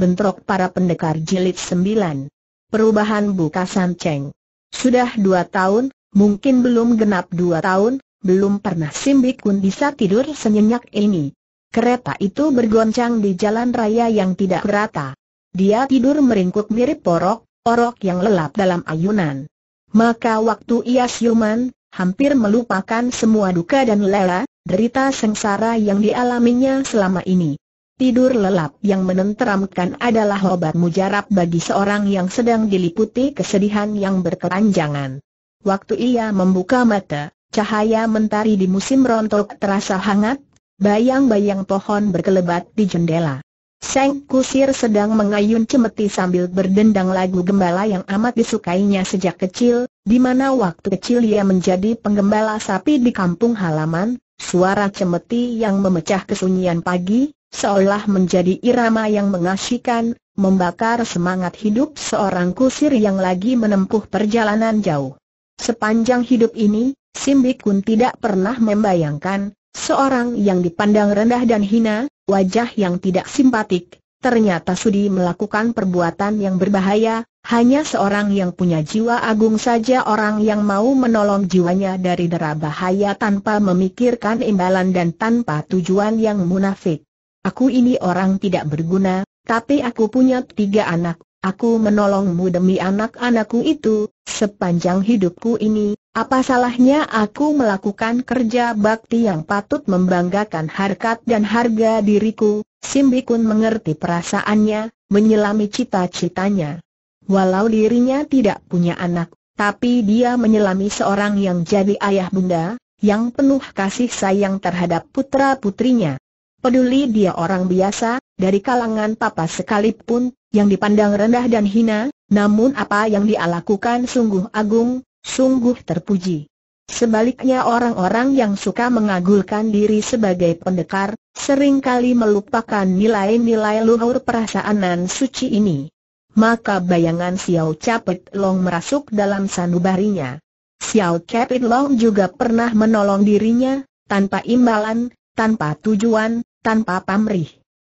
Bentrok para pendekar jilid 9 Perubahan buka sanceng Sudah dua tahun, mungkin belum genap dua tahun, belum pernah Simbikun bisa tidur senyenyak ini Kereta itu bergoncang di jalan raya yang tidak rata Dia tidur meringkuk mirip porok, porok yang lelap dalam ayunan Maka waktu ia siuman, hampir melupakan semua duka dan lela, derita sengsara yang dialaminya selama ini Tidur lelap yang menenteramkan adalah obat mujarab bagi seorang yang sedang diliputi kesedihan yang berkepanjangan. Waktu ia membuka mata, cahaya mentari di musim rontok terasa hangat, bayang-bayang pohon berkelebat di jendela. Seng Kusir sedang mengayun cemeti sambil berdendang lagu gembala yang amat disukainya sejak kecil, di mana waktu kecil ia menjadi penggembala sapi di kampung halaman, suara cemeti yang memecah kesunyian pagi, Seolah menjadi irama yang mengasyikan, membakar semangat hidup seorang kusir yang lagi menempuh perjalanan jauh. Sepanjang hidup ini, Simbikun tidak pernah membayangkan, seorang yang dipandang rendah dan hina, wajah yang tidak simpatik, ternyata sudi melakukan perbuatan yang berbahaya, hanya seorang yang punya jiwa agung saja orang yang mau menolong jiwanya dari dera bahaya tanpa memikirkan imbalan dan tanpa tujuan yang munafik. Aku ini orang tidak berguna, tapi aku punya tiga anak, aku menolongmu demi anak-anakku itu, sepanjang hidupku ini, apa salahnya aku melakukan kerja bakti yang patut membanggakan harkat dan harga diriku, Simbikun mengerti perasaannya, menyelami cita-citanya. Walau dirinya tidak punya anak, tapi dia menyelami seorang yang jadi ayah bunda, yang penuh kasih sayang terhadap putra-putrinya. Peduli dia orang biasa, dari kalangan papa sekalipun, yang dipandang rendah dan hina, namun apa yang dia lakukan sungguh agung, sungguh terpuji. Sebaliknya orang-orang yang suka mengagulkan diri sebagai pendekar, seringkali melupakan nilai-nilai luhur perasaanan suci ini. Maka bayangan Xiao Capit Long merasuk dalam sanubarinya. Xiao Capit Long juga pernah menolong dirinya, tanpa imbalan, tanpa tujuan, tanpa pamrih.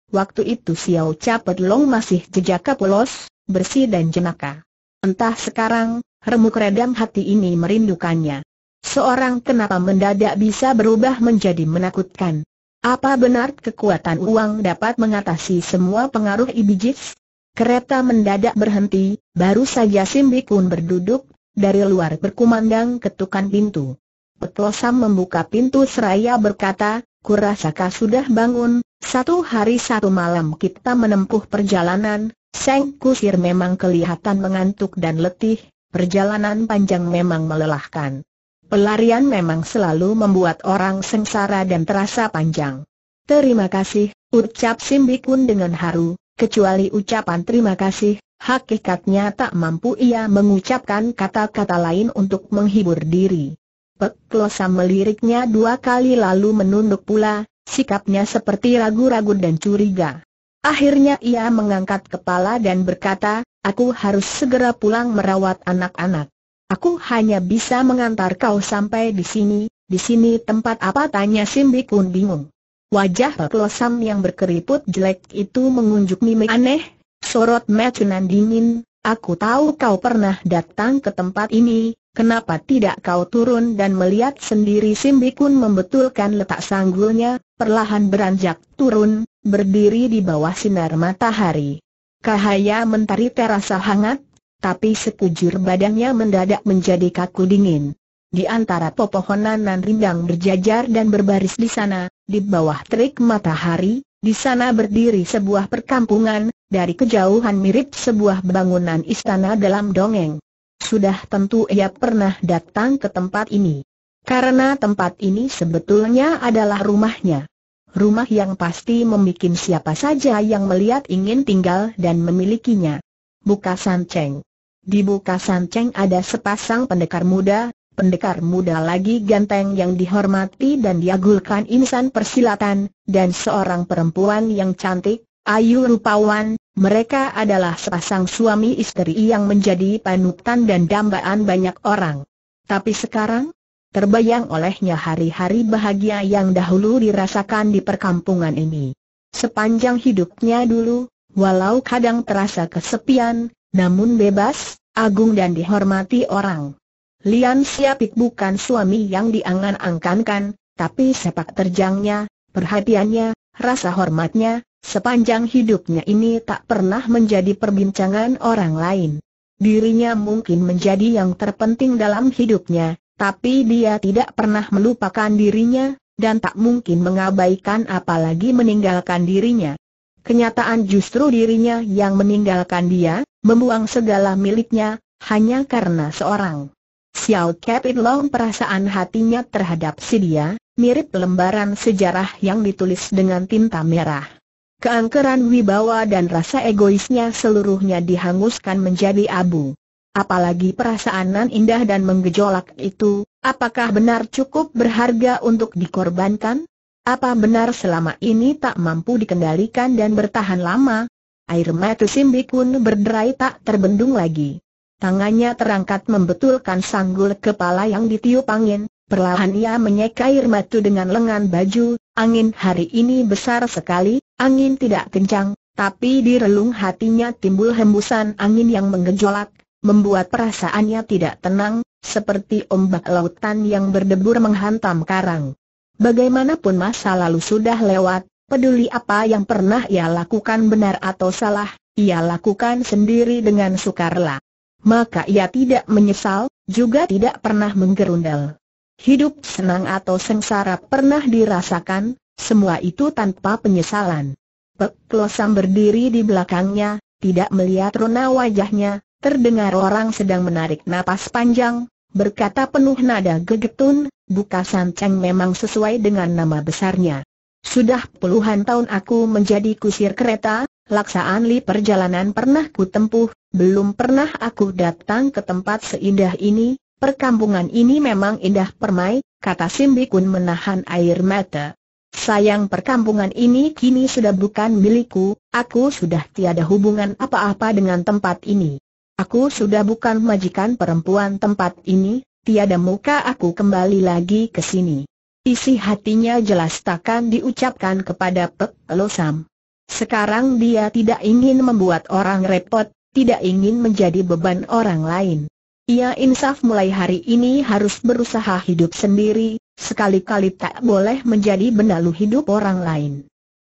Waktu itu Xiao Capet Long masih jejaka polos, bersih dan jenaka. Entah sekarang, remuk redam hati ini merindukannya. Seorang kenapa mendadak bisa berubah menjadi menakutkan? Apa benar kekuatan uang dapat mengatasi semua pengaruh ibijis? Kereta mendadak berhenti, baru saja Simbi Kun berduduk, dari luar berkumandang ketukan pintu. Petlosam membuka pintu seraya berkata, kau sudah bangun, satu hari satu malam kita menempuh perjalanan, Seng Kusir memang kelihatan mengantuk dan letih, perjalanan panjang memang melelahkan. Pelarian memang selalu membuat orang sengsara dan terasa panjang. Terima kasih, ucap Simbikun dengan haru, kecuali ucapan terima kasih, hakikatnya tak mampu ia mengucapkan kata-kata lain untuk menghibur diri. Pek Klosa meliriknya dua kali lalu menunduk pula, sikapnya seperti ragu-ragu dan curiga. Akhirnya ia mengangkat kepala dan berkata, aku harus segera pulang merawat anak-anak. Aku hanya bisa mengantar kau sampai di sini, di sini tempat apa tanya Simbi Kun bingung. Wajah Pek Losam yang berkeriput jelek itu mengunjuk mimik aneh, sorot mecunan dingin, aku tahu kau pernah datang ke tempat ini, Kenapa tidak kau turun dan melihat sendiri Simbikun membetulkan letak sanggulnya, perlahan beranjak turun, berdiri di bawah sinar matahari. Cahaya mentari terasa hangat, tapi sekujur badannya mendadak menjadi kaku dingin. Di antara pepohonan nan rindang berjajar dan berbaris di sana, di bawah terik matahari, di sana berdiri sebuah perkampungan, dari kejauhan mirip sebuah bangunan istana dalam dongeng sudah tentu ia pernah datang ke tempat ini. Karena tempat ini sebetulnya adalah rumahnya. Rumah yang pasti membuat siapa saja yang melihat ingin tinggal dan memilikinya. Buka Sanceng. Di Buka Sanceng ada sepasang pendekar muda, pendekar muda lagi ganteng yang dihormati dan diagulkan insan persilatan, dan seorang perempuan yang cantik, ayu rupawan, mereka adalah sepasang suami istri yang menjadi panutan dan dambaan banyak orang. Tapi sekarang, terbayang olehnya hari-hari bahagia yang dahulu dirasakan di perkampungan ini. Sepanjang hidupnya dulu, walau kadang terasa kesepian, namun bebas, agung dan dihormati orang. Lian Siapik bukan suami yang diangan-angkankan, tapi sepak terjangnya, perhatiannya, rasa hormatnya, Sepanjang hidupnya ini tak pernah menjadi perbincangan orang lain. Dirinya mungkin menjadi yang terpenting dalam hidupnya, tapi dia tidak pernah melupakan dirinya, dan tak mungkin mengabaikan apalagi meninggalkan dirinya. Kenyataan justru dirinya yang meninggalkan dia, membuang segala miliknya, hanya karena seorang. Xiao Kepit Long perasaan hatinya terhadap si dia, mirip lembaran sejarah yang ditulis dengan tinta merah keangkeran wibawa dan rasa egoisnya seluruhnya dihanguskan menjadi abu. Apalagi perasaan nan indah dan menggejolak itu, apakah benar cukup berharga untuk dikorbankan? Apa benar selama ini tak mampu dikendalikan dan bertahan lama? Air mata simbi pun berderai tak terbendung lagi. Tangannya terangkat membetulkan sanggul kepala yang ditiup angin, perlahan ia menyeka air mata dengan lengan baju, Angin hari ini besar sekali, angin tidak kencang, tapi di relung hatinya timbul hembusan angin yang menggejolak, membuat perasaannya tidak tenang, seperti ombak lautan yang berdebur menghantam karang. Bagaimanapun masa lalu sudah lewat, peduli apa yang pernah ia lakukan benar atau salah, ia lakukan sendiri dengan sukarela. Maka ia tidak menyesal, juga tidak pernah menggerundel. Hidup senang atau sengsara pernah dirasakan, semua itu tanpa penyesalan. Pek Klosam berdiri di belakangnya, tidak melihat rona wajahnya, terdengar orang sedang menarik napas panjang, berkata penuh nada gegetun, Buka Sancang memang sesuai dengan nama besarnya. Sudah puluhan tahun aku menjadi kusir kereta, laksaan li perjalanan pernah ku tempuh, belum pernah aku datang ke tempat seindah ini, Perkampungan ini memang indah permai, kata Simbi Kun menahan air mata. Sayang perkampungan ini kini sudah bukan milikku, aku sudah tiada hubungan apa-apa dengan tempat ini. Aku sudah bukan majikan perempuan tempat ini, tiada muka aku kembali lagi ke sini. Isi hatinya jelas takkan diucapkan kepada Pek Losam. Sekarang dia tidak ingin membuat orang repot, tidak ingin menjadi beban orang lain. Ia insaf mulai hari ini harus berusaha hidup sendiri, sekali-kali tak boleh menjadi benalu hidup orang lain.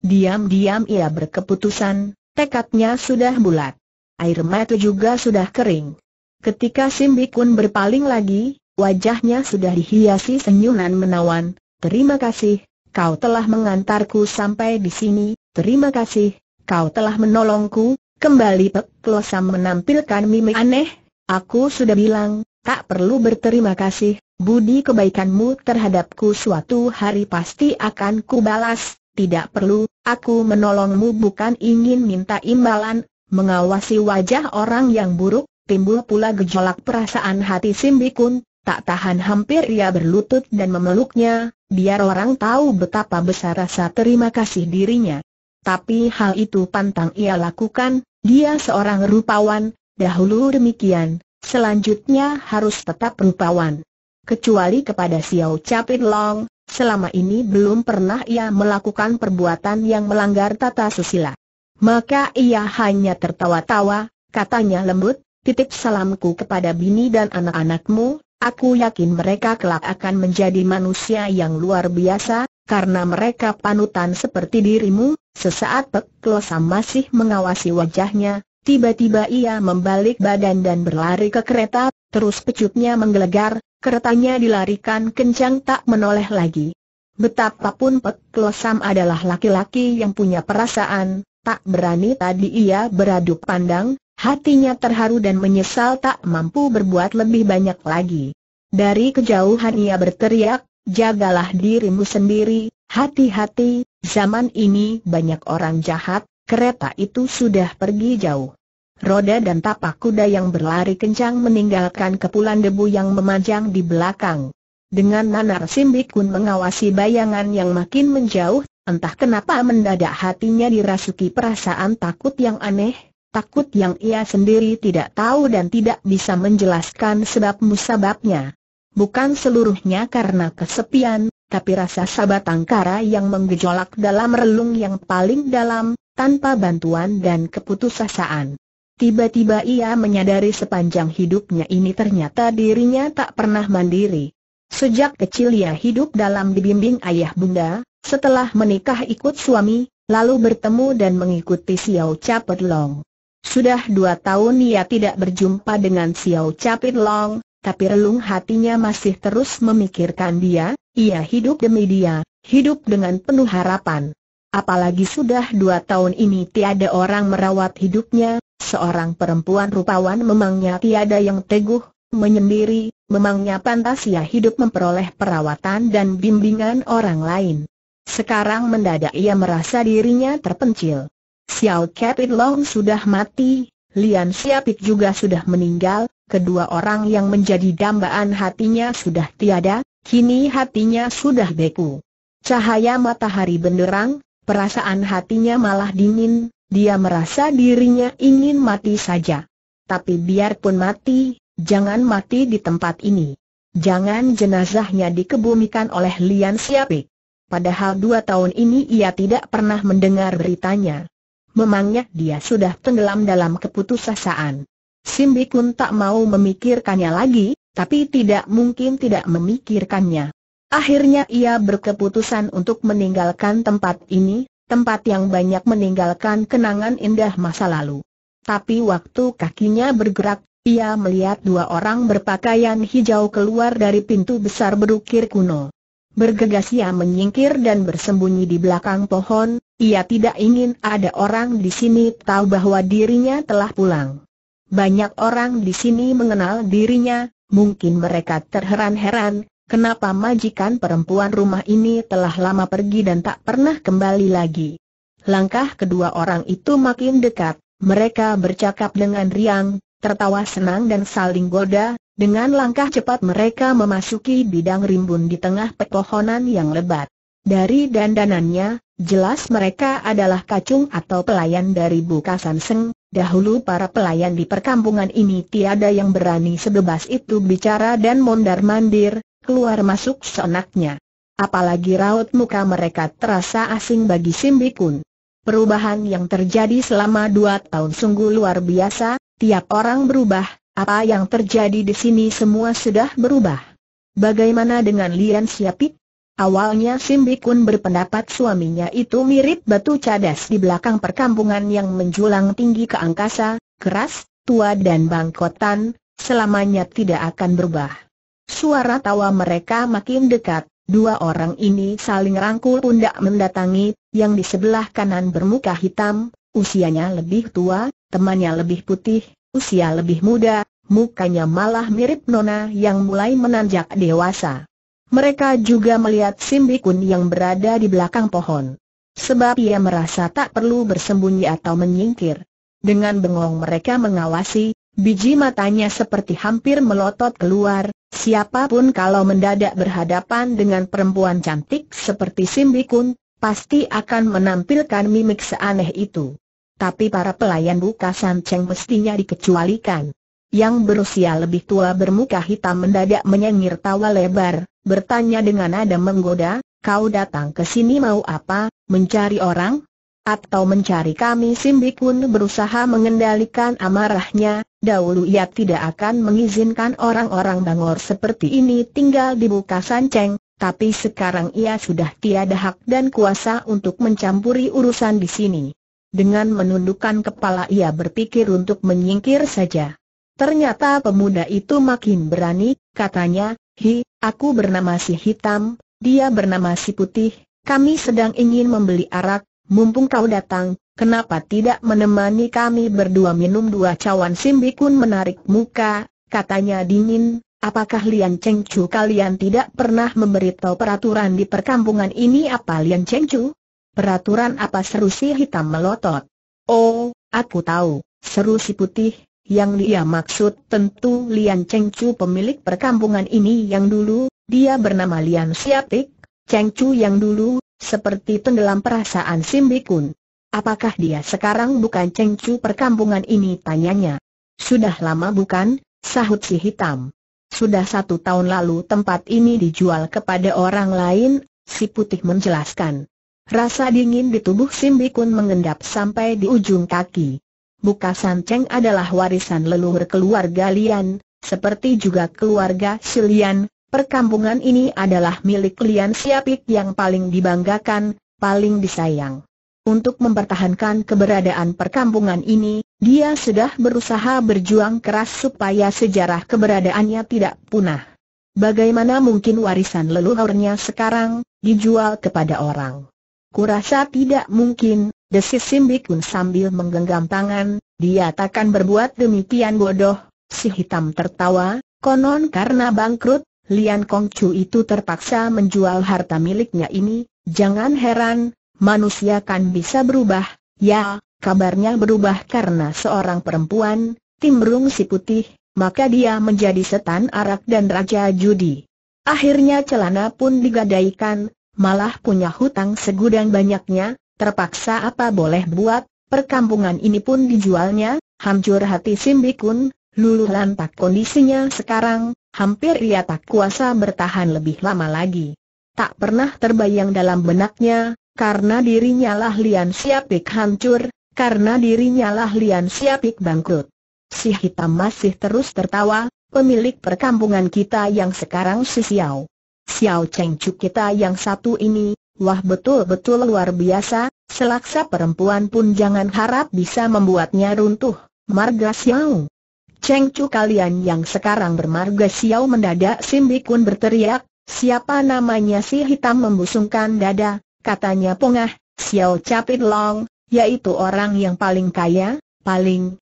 Diam-diam ia berkeputusan, tekadnya sudah bulat. Air mata juga sudah kering. Ketika Simbikun berpaling lagi, wajahnya sudah dihiasi senyuman menawan. Terima kasih, kau telah mengantarku sampai di sini. Terima kasih, kau telah menolongku. Kembali Pek Klosam menampilkan mimik aneh, Aku sudah bilang, tak perlu berterima kasih, budi kebaikanmu terhadapku suatu hari pasti akan kubalas, tidak perlu, aku menolongmu bukan ingin minta imbalan, mengawasi wajah orang yang buruk, timbul pula gejolak perasaan hati Simbikun, tak tahan hampir ia berlutut dan memeluknya, biar orang tahu betapa besar rasa terima kasih dirinya. Tapi hal itu pantang ia lakukan, dia seorang rupawan, Dahulu demikian, selanjutnya harus tetap rupawan. Kecuali kepada Xiao Capit Long, selama ini belum pernah ia melakukan perbuatan yang melanggar tata susila. Maka ia hanya tertawa-tawa, katanya lembut, titip salamku kepada bini dan anak-anakmu, aku yakin mereka kelak akan menjadi manusia yang luar biasa, karena mereka panutan seperti dirimu, sesaat Pek Klosa masih mengawasi wajahnya, Tiba-tiba ia membalik badan dan berlari ke kereta, terus pecutnya menggelegar, keretanya dilarikan kencang tak menoleh lagi. Betapapun Pek Losam adalah laki-laki yang punya perasaan, tak berani tadi ia beradu pandang, hatinya terharu dan menyesal tak mampu berbuat lebih banyak lagi. Dari kejauhan ia berteriak, jagalah dirimu sendiri, hati-hati, zaman ini banyak orang jahat, kereta itu sudah pergi jauh. Roda dan tapak kuda yang berlari kencang meninggalkan kepulan debu yang memanjang di belakang. Dengan nanar Simbikun mengawasi bayangan yang makin menjauh, entah kenapa mendadak hatinya dirasuki perasaan takut yang aneh, takut yang ia sendiri tidak tahu dan tidak bisa menjelaskan sebab musababnya. Bukan seluruhnya karena kesepian, tapi rasa sabat angkara yang menggejolak dalam relung yang paling dalam, tanpa bantuan dan keputusasaan. Tiba-tiba ia menyadari sepanjang hidupnya ini ternyata dirinya tak pernah mandiri. Sejak kecil ia hidup dalam dibimbing ayah bunda, setelah menikah ikut suami, lalu bertemu dan mengikuti Xiao Capit Long. Sudah dua tahun ia tidak berjumpa dengan Xiao Capit Long, tapi relung hatinya masih terus memikirkan dia, ia hidup demi dia, hidup dengan penuh harapan. Apalagi sudah dua tahun ini tiada orang merawat hidupnya, seorang perempuan rupawan memangnya tiada yang teguh, menyendiri, memangnya pantas ia hidup memperoleh perawatan dan bimbingan orang lain. Sekarang mendadak ia merasa dirinya terpencil. Xiao Capit Long sudah mati, Lian Xiapit juga sudah meninggal, kedua orang yang menjadi dambaan hatinya sudah tiada, kini hatinya sudah beku. Cahaya matahari benderang, perasaan hatinya malah dingin, dia merasa dirinya ingin mati saja. Tapi biarpun mati, jangan mati di tempat ini. Jangan jenazahnya dikebumikan oleh Lian Siapik. Padahal dua tahun ini ia tidak pernah mendengar beritanya. Memangnya dia sudah tenggelam dalam keputusasaan. Simbi Kun tak mau memikirkannya lagi, tapi tidak mungkin tidak memikirkannya. Akhirnya ia berkeputusan untuk meninggalkan tempat ini, tempat yang banyak meninggalkan kenangan indah masa lalu. Tapi waktu kakinya bergerak, ia melihat dua orang berpakaian hijau keluar dari pintu besar berukir kuno. Bergegas ia menyingkir dan bersembunyi di belakang pohon, ia tidak ingin ada orang di sini tahu bahwa dirinya telah pulang. Banyak orang di sini mengenal dirinya, mungkin mereka terheran-heran, Kenapa majikan perempuan rumah ini telah lama pergi dan tak pernah kembali lagi? Langkah kedua orang itu makin dekat, mereka bercakap dengan riang, tertawa senang dan saling goda, dengan langkah cepat mereka memasuki bidang rimbun di tengah pepohonan yang lebat. Dari dandanannya, jelas mereka adalah kacung atau pelayan dari Bukasan Seng, dahulu para pelayan di perkampungan ini tiada yang berani sebebas itu bicara dan mondar-mandir, keluar masuk senaknya. Apalagi raut muka mereka terasa asing bagi Simbikun. Perubahan yang terjadi selama dua tahun sungguh luar biasa, tiap orang berubah, apa yang terjadi di sini semua sudah berubah. Bagaimana dengan Lian Siapit? Awalnya Simbikun berpendapat suaminya itu mirip batu cadas di belakang perkampungan yang menjulang tinggi ke angkasa, keras, tua dan bangkotan, selamanya tidak akan berubah. Suara tawa mereka makin dekat, dua orang ini saling rangkul pundak mendatangi, yang di sebelah kanan bermuka hitam, usianya lebih tua, temannya lebih putih, usia lebih muda, mukanya malah mirip Nona yang mulai menanjak dewasa. Mereka juga melihat Simbikun yang berada di belakang pohon. Sebab ia merasa tak perlu bersembunyi atau menyingkir. Dengan bengong mereka mengawasi, biji matanya seperti hampir melotot keluar, Siapapun kalau mendadak berhadapan dengan perempuan cantik seperti Simbikun, pasti akan menampilkan mimik seaneh itu. Tapi para pelayan buka Cheng mestinya dikecualikan. Yang berusia lebih tua bermuka hitam mendadak menyengir tawa lebar, bertanya dengan nada menggoda, kau datang ke sini mau apa, mencari orang? atau mencari kami Simbikun berusaha mengendalikan amarahnya, dahulu ia tidak akan mengizinkan orang-orang bangor seperti ini tinggal di Buka Sanceng, tapi sekarang ia sudah tiada hak dan kuasa untuk mencampuri urusan di sini. Dengan menundukkan kepala ia berpikir untuk menyingkir saja. Ternyata pemuda itu makin berani, katanya, Hi, aku bernama si Hitam, dia bernama si Putih, kami sedang ingin membeli arak, mumpung kau datang, kenapa tidak menemani kami berdua minum dua cawan simbikun menarik muka, katanya dingin, apakah Lian Chengcu kalian tidak pernah memberitahu peraturan di perkampungan ini apa Lian Chengcu? Peraturan apa seru si hitam melotot? Oh, aku tahu, seru si putih, yang dia maksud tentu Lian Chengcu pemilik perkampungan ini yang dulu, dia bernama Lian Siatik, Chengcu yang dulu, seperti tenggelam perasaan Simbikun. Apakah dia sekarang bukan cengcu perkampungan ini tanyanya? Sudah lama bukan, sahut si hitam. Sudah satu tahun lalu tempat ini dijual kepada orang lain, si putih menjelaskan. Rasa dingin di tubuh Simbikun mengendap sampai di ujung kaki. Buka Sanceng adalah warisan leluhur keluarga Lian, seperti juga keluarga Silian, Perkampungan ini adalah milik Lian Siapik yang paling dibanggakan, paling disayang. Untuk mempertahankan keberadaan perkampungan ini, dia sudah berusaha berjuang keras supaya sejarah keberadaannya tidak punah. Bagaimana mungkin warisan leluhurnya sekarang, dijual kepada orang? Kurasa tidak mungkin, desis Simbikun sambil menggenggam tangan, dia takkan berbuat demikian bodoh, si hitam tertawa, konon karena bangkrut, Lian Kongcu itu terpaksa menjual harta miliknya ini, jangan heran, manusia kan bisa berubah, ya, kabarnya berubah karena seorang perempuan, timbrung si putih, maka dia menjadi setan arak dan raja judi. Akhirnya celana pun digadaikan, malah punya hutang segudang banyaknya, terpaksa apa boleh buat, perkampungan ini pun dijualnya, hancur hati Simbikun, lulu lantak kondisinya sekarang, hampir ia tak kuasa bertahan lebih lama lagi. Tak pernah terbayang dalam benaknya, karena dirinya lah Lian Siapik hancur, karena dirinya lah Lian Siapik bangkrut. Si hitam masih terus tertawa, pemilik perkampungan kita yang sekarang si Xiao. Xiao Chengcu kita yang satu ini, wah betul-betul luar biasa, selaksa perempuan pun jangan harap bisa membuatnya runtuh, Marga Xiao. Cheng Chu kalian yang sekarang bermarga Xiao mendadak Kun berteriak, siapa namanya si hitam membusungkan dada, katanya pongah, Xiao Capit Long, yaitu orang yang paling kaya, paling,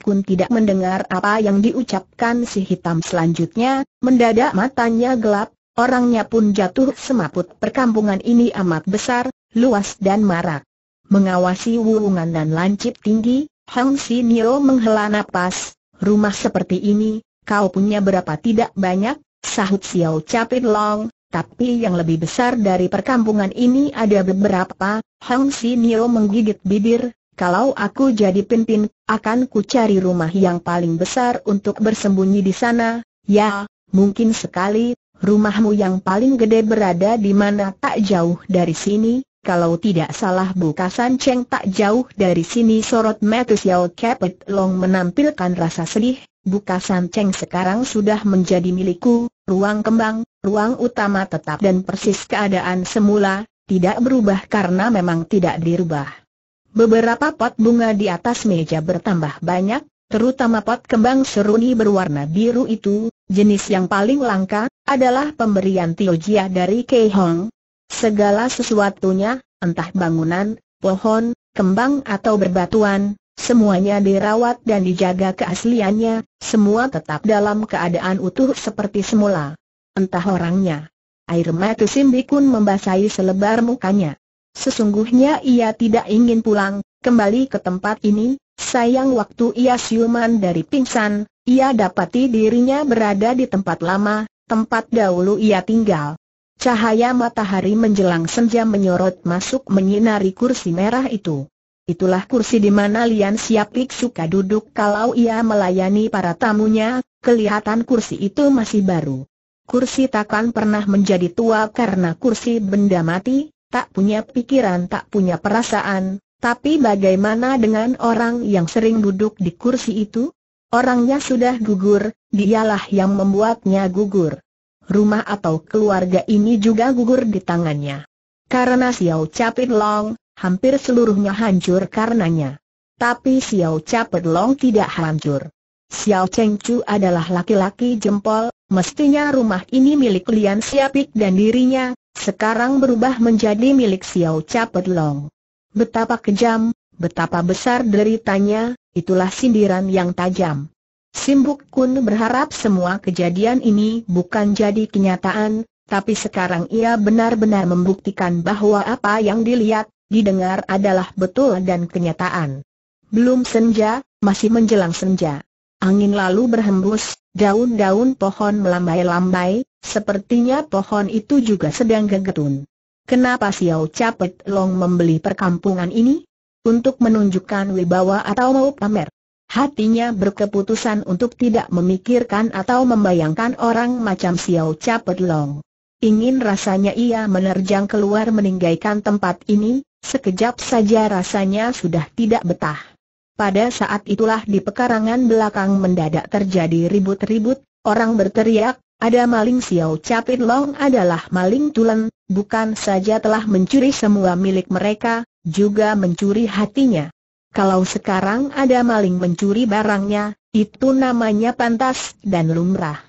Kun tidak mendengar apa yang diucapkan si hitam selanjutnya, mendadak matanya gelap, orangnya pun jatuh semaput perkampungan ini amat besar, luas dan marak. Mengawasi wulungan dan lancip tinggi, Hang Si Nio menghela napas, rumah seperti ini, kau punya berapa tidak banyak, sahut Xiao Capit Long, tapi yang lebih besar dari perkampungan ini ada beberapa, Hong Niro menggigit bibir, kalau aku jadi pimpin, akan ku cari rumah yang paling besar untuk bersembunyi di sana, ya, mungkin sekali, rumahmu yang paling gede berada di mana tak jauh dari sini, kalau tidak salah Bukasan Cheng tak jauh dari sini sorot mata Xiao Kepet Long menampilkan rasa sedih, Bukasan Cheng sekarang sudah menjadi milikku, ruang kembang, ruang utama tetap dan persis keadaan semula, tidak berubah karena memang tidak dirubah. Beberapa pot bunga di atas meja bertambah banyak, terutama pot kembang seruni berwarna biru itu, jenis yang paling langka, adalah pemberian Jia dari Kei Hong. Segala sesuatunya, entah bangunan, pohon, kembang atau berbatuan, semuanya dirawat dan dijaga keasliannya, semua tetap dalam keadaan utuh seperti semula. Entah orangnya. Air mata Simbikun membasahi selebar mukanya. Sesungguhnya ia tidak ingin pulang, kembali ke tempat ini, sayang waktu ia siuman dari pingsan, ia dapati dirinya berada di tempat lama, tempat dahulu ia tinggal. Cahaya matahari menjelang senja menyorot masuk menyinari kursi merah itu. Itulah kursi di mana Lian Siapik suka duduk kalau ia melayani para tamunya, kelihatan kursi itu masih baru. Kursi takkan pernah menjadi tua karena kursi benda mati, tak punya pikiran tak punya perasaan, tapi bagaimana dengan orang yang sering duduk di kursi itu? Orangnya sudah gugur, dialah yang membuatnya gugur rumah atau keluarga ini juga gugur di tangannya. Karena Xiao Capit Long, hampir seluruhnya hancur karenanya. Tapi Xiao Capit Long tidak hancur. Xiao Cheng Chu adalah laki-laki jempol, mestinya rumah ini milik Lian Siapik dan dirinya, sekarang berubah menjadi milik Xiao Capit Long. Betapa kejam, betapa besar deritanya, itulah sindiran yang tajam. Simbuk Kun berharap semua kejadian ini bukan jadi kenyataan, tapi sekarang ia benar-benar membuktikan bahwa apa yang dilihat, didengar adalah betul dan kenyataan. Belum senja, masih menjelang senja. Angin lalu berhembus, daun-daun pohon melambai-lambai, sepertinya pohon itu juga sedang gegetun. Kenapa Xiao Capet Long membeli perkampungan ini? Untuk menunjukkan wibawa atau mau pamer? hatinya berkeputusan untuk tidak memikirkan atau membayangkan orang macam Xiao Capet Long. Ingin rasanya ia menerjang keluar meninggalkan tempat ini, sekejap saja rasanya sudah tidak betah. Pada saat itulah di pekarangan belakang mendadak terjadi ribut-ribut, orang berteriak, ada maling Xiao Capit Long adalah maling tulen, bukan saja telah mencuri semua milik mereka, juga mencuri hatinya. Kalau sekarang ada maling mencuri barangnya, itu namanya pantas dan lumrah.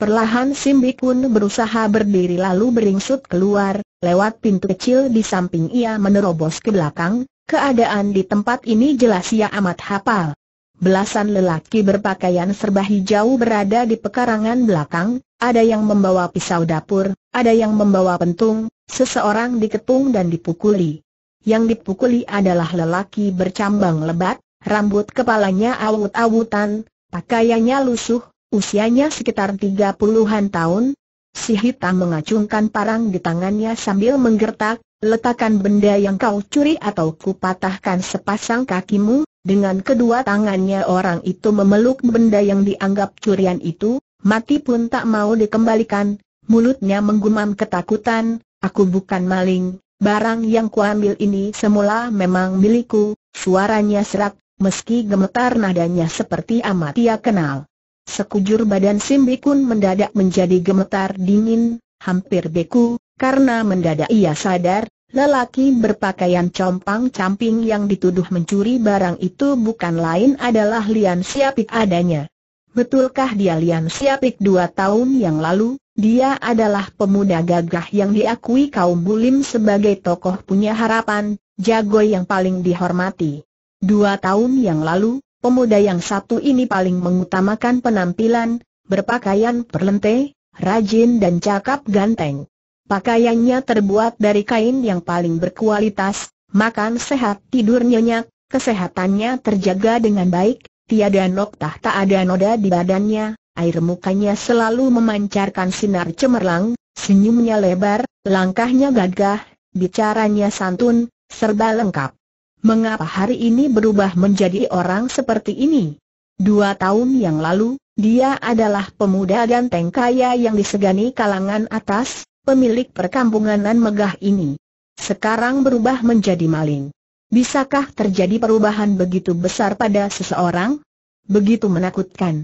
Perlahan Simbi pun berusaha berdiri lalu beringsut keluar, lewat pintu kecil di samping ia menerobos ke belakang, keadaan di tempat ini jelas ia amat hafal. Belasan lelaki berpakaian serba hijau berada di pekarangan belakang, ada yang membawa pisau dapur, ada yang membawa pentung, seseorang diketung dan dipukuli. Yang dipukuli adalah lelaki bercambang lebat, rambut kepalanya awut-awutan, pakaiannya lusuh, usianya sekitar tiga puluhan tahun. Si hitam mengacungkan parang di tangannya sambil menggertak, letakkan benda yang kau curi atau kupatahkan sepasang kakimu, dengan kedua tangannya orang itu memeluk benda yang dianggap curian itu, mati pun tak mau dikembalikan, mulutnya menggumam ketakutan, aku bukan maling, Barang yang kuambil ini semula memang milikku, suaranya serak, meski gemetar nadanya seperti amat ia kenal. Sekujur badan Simbi Simbikun mendadak menjadi gemetar dingin, hampir beku, karena mendadak ia sadar, lelaki berpakaian compang-camping yang dituduh mencuri barang itu bukan lain adalah Lian Siapik adanya. Betulkah dia Lian Siapik dua tahun yang lalu, dia adalah pemuda gagah yang diakui kaum bulim sebagai tokoh punya harapan, jago yang paling dihormati. Dua tahun yang lalu, pemuda yang satu ini paling mengutamakan penampilan, berpakaian perlente, rajin dan cakap ganteng. Pakaiannya terbuat dari kain yang paling berkualitas, makan sehat tidur nyenyak, kesehatannya terjaga dengan baik, tiada noktah tak ada noda di badannya, air mukanya selalu memancarkan sinar cemerlang, senyumnya lebar, langkahnya gagah, bicaranya santun, serba lengkap. Mengapa hari ini berubah menjadi orang seperti ini? Dua tahun yang lalu, dia adalah pemuda dan tengkaya yang disegani kalangan atas, pemilik perkampunganan megah ini. Sekarang berubah menjadi maling. Bisakah terjadi perubahan begitu besar pada seseorang? Begitu menakutkan.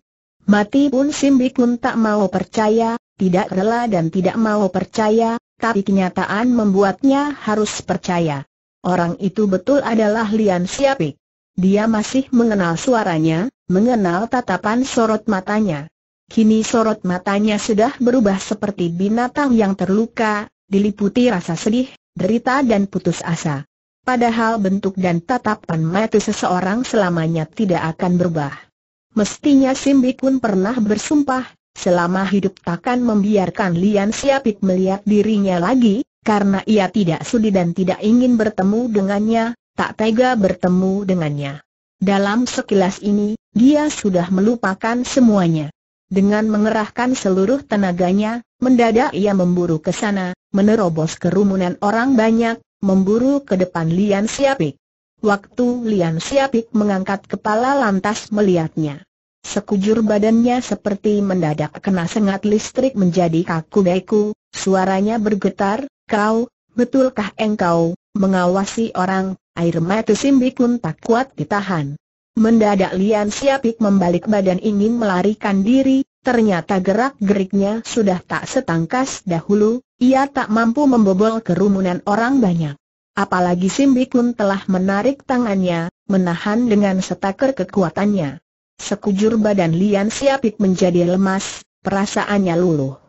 Mati pun pun tak mau percaya, tidak rela dan tidak mau percaya, tapi kenyataan membuatnya harus percaya. Orang itu betul adalah Lian Siapik. Dia masih mengenal suaranya, mengenal tatapan sorot matanya. Kini sorot matanya sudah berubah seperti binatang yang terluka, diliputi rasa sedih, derita dan putus asa. Padahal bentuk dan tatapan mata seseorang selamanya tidak akan berubah. Mestinya Simbi pun pernah bersumpah, selama hidup takkan membiarkan Lian Siapik melihat dirinya lagi, karena ia tidak sudi dan tidak ingin bertemu dengannya, tak tega bertemu dengannya. Dalam sekilas ini, dia sudah melupakan semuanya. Dengan mengerahkan seluruh tenaganya, mendadak ia memburu ke sana, menerobos kerumunan orang banyak, memburu ke depan Lian Siapik. Waktu Lian Siapik mengangkat kepala lantas melihatnya. Sekujur badannya seperti mendadak kena sengat listrik menjadi kaku-beku, suaranya bergetar, kau, betulkah engkau, mengawasi orang, air mata Simbik pun tak kuat ditahan. Mendadak Lian Siapik membalik badan ingin melarikan diri, ternyata gerak-geriknya sudah tak setangkas dahulu, ia tak mampu membobol kerumunan orang banyak. Apalagi Simbikun telah menarik tangannya, menahan dengan setaker kekuatannya. Sekujur badan Lian Siapik menjadi lemas, perasaannya luluh.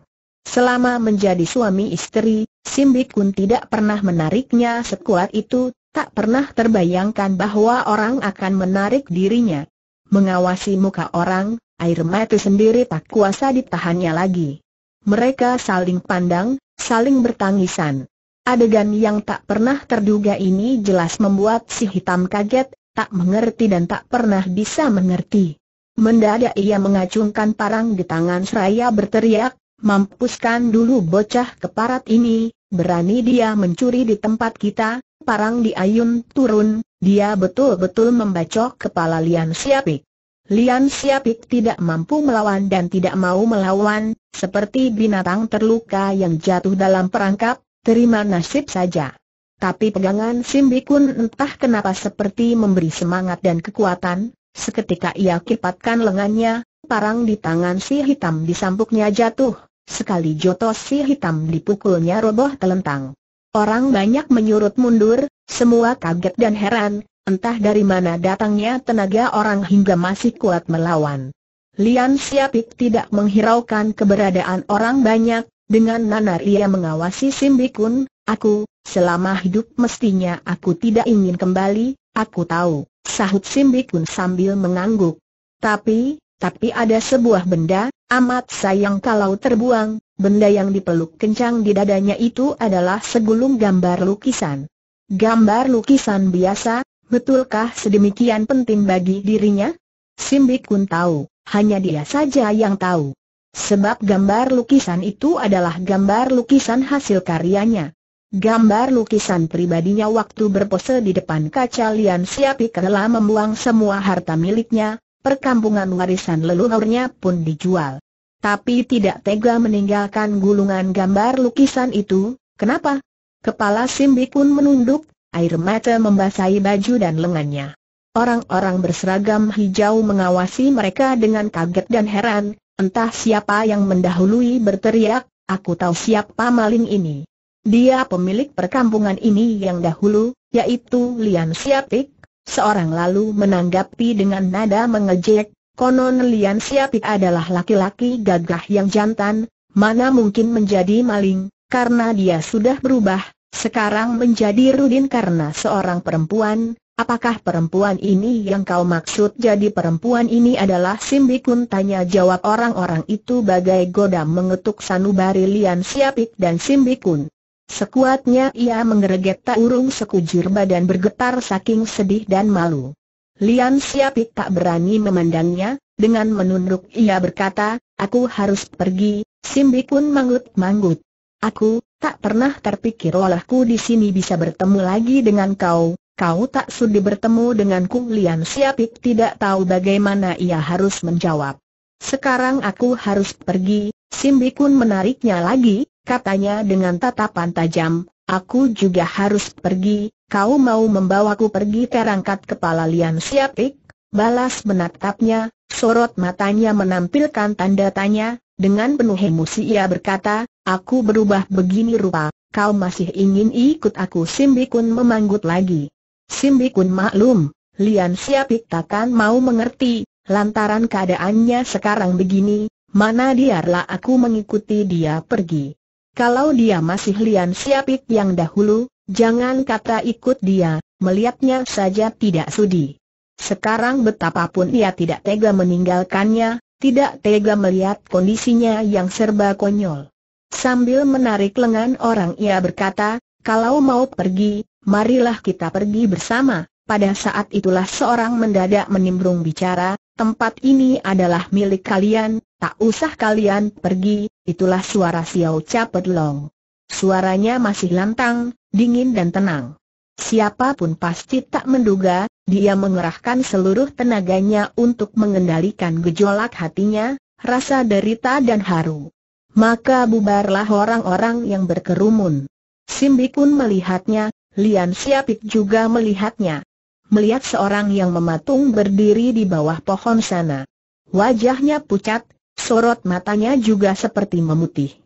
Selama menjadi suami istri, Simbikun tidak pernah menariknya sekuat itu, tak pernah terbayangkan bahwa orang akan menarik dirinya. Mengawasi muka orang, air mata sendiri tak kuasa ditahannya lagi. Mereka saling pandang, saling bertangisan. Adegan yang tak pernah terduga ini jelas membuat si hitam kaget, tak mengerti dan tak pernah bisa mengerti. Mendadak ia mengacungkan parang di tangan seraya berteriak, mampuskan dulu bocah keparat ini, berani dia mencuri di tempat kita, parang diayun turun, dia betul-betul membacok kepala Lian Siapik. Lian Siapik tidak mampu melawan dan tidak mau melawan, seperti binatang terluka yang jatuh dalam perangkap, terima nasib saja. Tapi pegangan Simbi Kun entah kenapa seperti memberi semangat dan kekuatan, seketika ia kipatkan lengannya, parang di tangan si hitam disambuknya jatuh, sekali jotos si hitam dipukulnya roboh telentang. Orang banyak menyurut mundur, semua kaget dan heran, entah dari mana datangnya tenaga orang hingga masih kuat melawan. Lian Siapik tidak menghiraukan keberadaan orang banyak, dengan nanar ia mengawasi Simbikun, aku, selama hidup mestinya aku tidak ingin kembali, aku tahu, sahut Simbikun sambil mengangguk. Tapi, tapi ada sebuah benda, amat sayang kalau terbuang, benda yang dipeluk kencang di dadanya itu adalah segulung gambar lukisan. Gambar lukisan biasa, betulkah sedemikian penting bagi dirinya? Simbikun tahu, hanya dia saja yang tahu. Sebab gambar lukisan itu adalah gambar lukisan hasil karyanya. Gambar lukisan pribadinya waktu berpose di depan kaca Lian Siapi kerela membuang semua harta miliknya, perkampungan warisan leluhurnya pun dijual. Tapi tidak tega meninggalkan gulungan gambar lukisan itu, kenapa? Kepala Simbi pun menunduk, air mata membasahi baju dan lengannya. Orang-orang berseragam hijau mengawasi mereka dengan kaget dan heran, Entah siapa yang mendahului berteriak, aku tahu siapa maling ini. Dia pemilik perkampungan ini yang dahulu, yaitu Lian Siapik, seorang lalu menanggapi dengan nada mengejek, konon Lian Siapik adalah laki-laki gagah yang jantan, mana mungkin menjadi maling, karena dia sudah berubah, sekarang menjadi Rudin karena seorang perempuan, Apakah perempuan ini yang kau maksud jadi perempuan ini adalah Simbikun tanya jawab orang-orang itu bagai godam mengetuk sanubari Lian Siapik dan Simbikun. Sekuatnya ia menggereget tak urung sekujur badan bergetar saking sedih dan malu. Lian Siapik tak berani memandangnya, dengan menunduk ia berkata, aku harus pergi, Simbikun manggut-manggut. Aku, tak pernah terpikir olehku di sini bisa bertemu lagi dengan kau, kau tak sudi bertemu denganku Lian Siapik tidak tahu bagaimana ia harus menjawab. Sekarang aku harus pergi, Simbi Kun menariknya lagi, katanya dengan tatapan tajam, aku juga harus pergi, kau mau membawaku pergi terangkat kepala Lian Siapik, balas menatapnya, sorot matanya menampilkan tanda tanya, dengan penuh emosi ia berkata, aku berubah begini rupa, kau masih ingin ikut aku Simbi Kun memanggut lagi. Simbi Kun maklum, Lian Siapik takkan mau mengerti, lantaran keadaannya sekarang begini, mana diarlah aku mengikuti dia pergi. Kalau dia masih Lian Siapik yang dahulu, jangan kata ikut dia, melihatnya saja tidak sudi. Sekarang betapapun ia tidak tega meninggalkannya, tidak tega melihat kondisinya yang serba konyol. Sambil menarik lengan orang ia berkata, kalau mau pergi, marilah kita pergi bersama. Pada saat itulah seorang mendadak menimbrung bicara, tempat ini adalah milik kalian, tak usah kalian pergi, itulah suara Xiao Capet Long. Suaranya masih lantang, dingin dan tenang. Siapapun pasti tak menduga, dia mengerahkan seluruh tenaganya untuk mengendalikan gejolak hatinya, rasa derita dan haru. Maka bubarlah orang-orang yang berkerumun. Simbi pun melihatnya, Lian Siapik juga melihatnya. Melihat seorang yang mematung berdiri di bawah pohon sana. Wajahnya pucat, sorot matanya juga seperti memutih.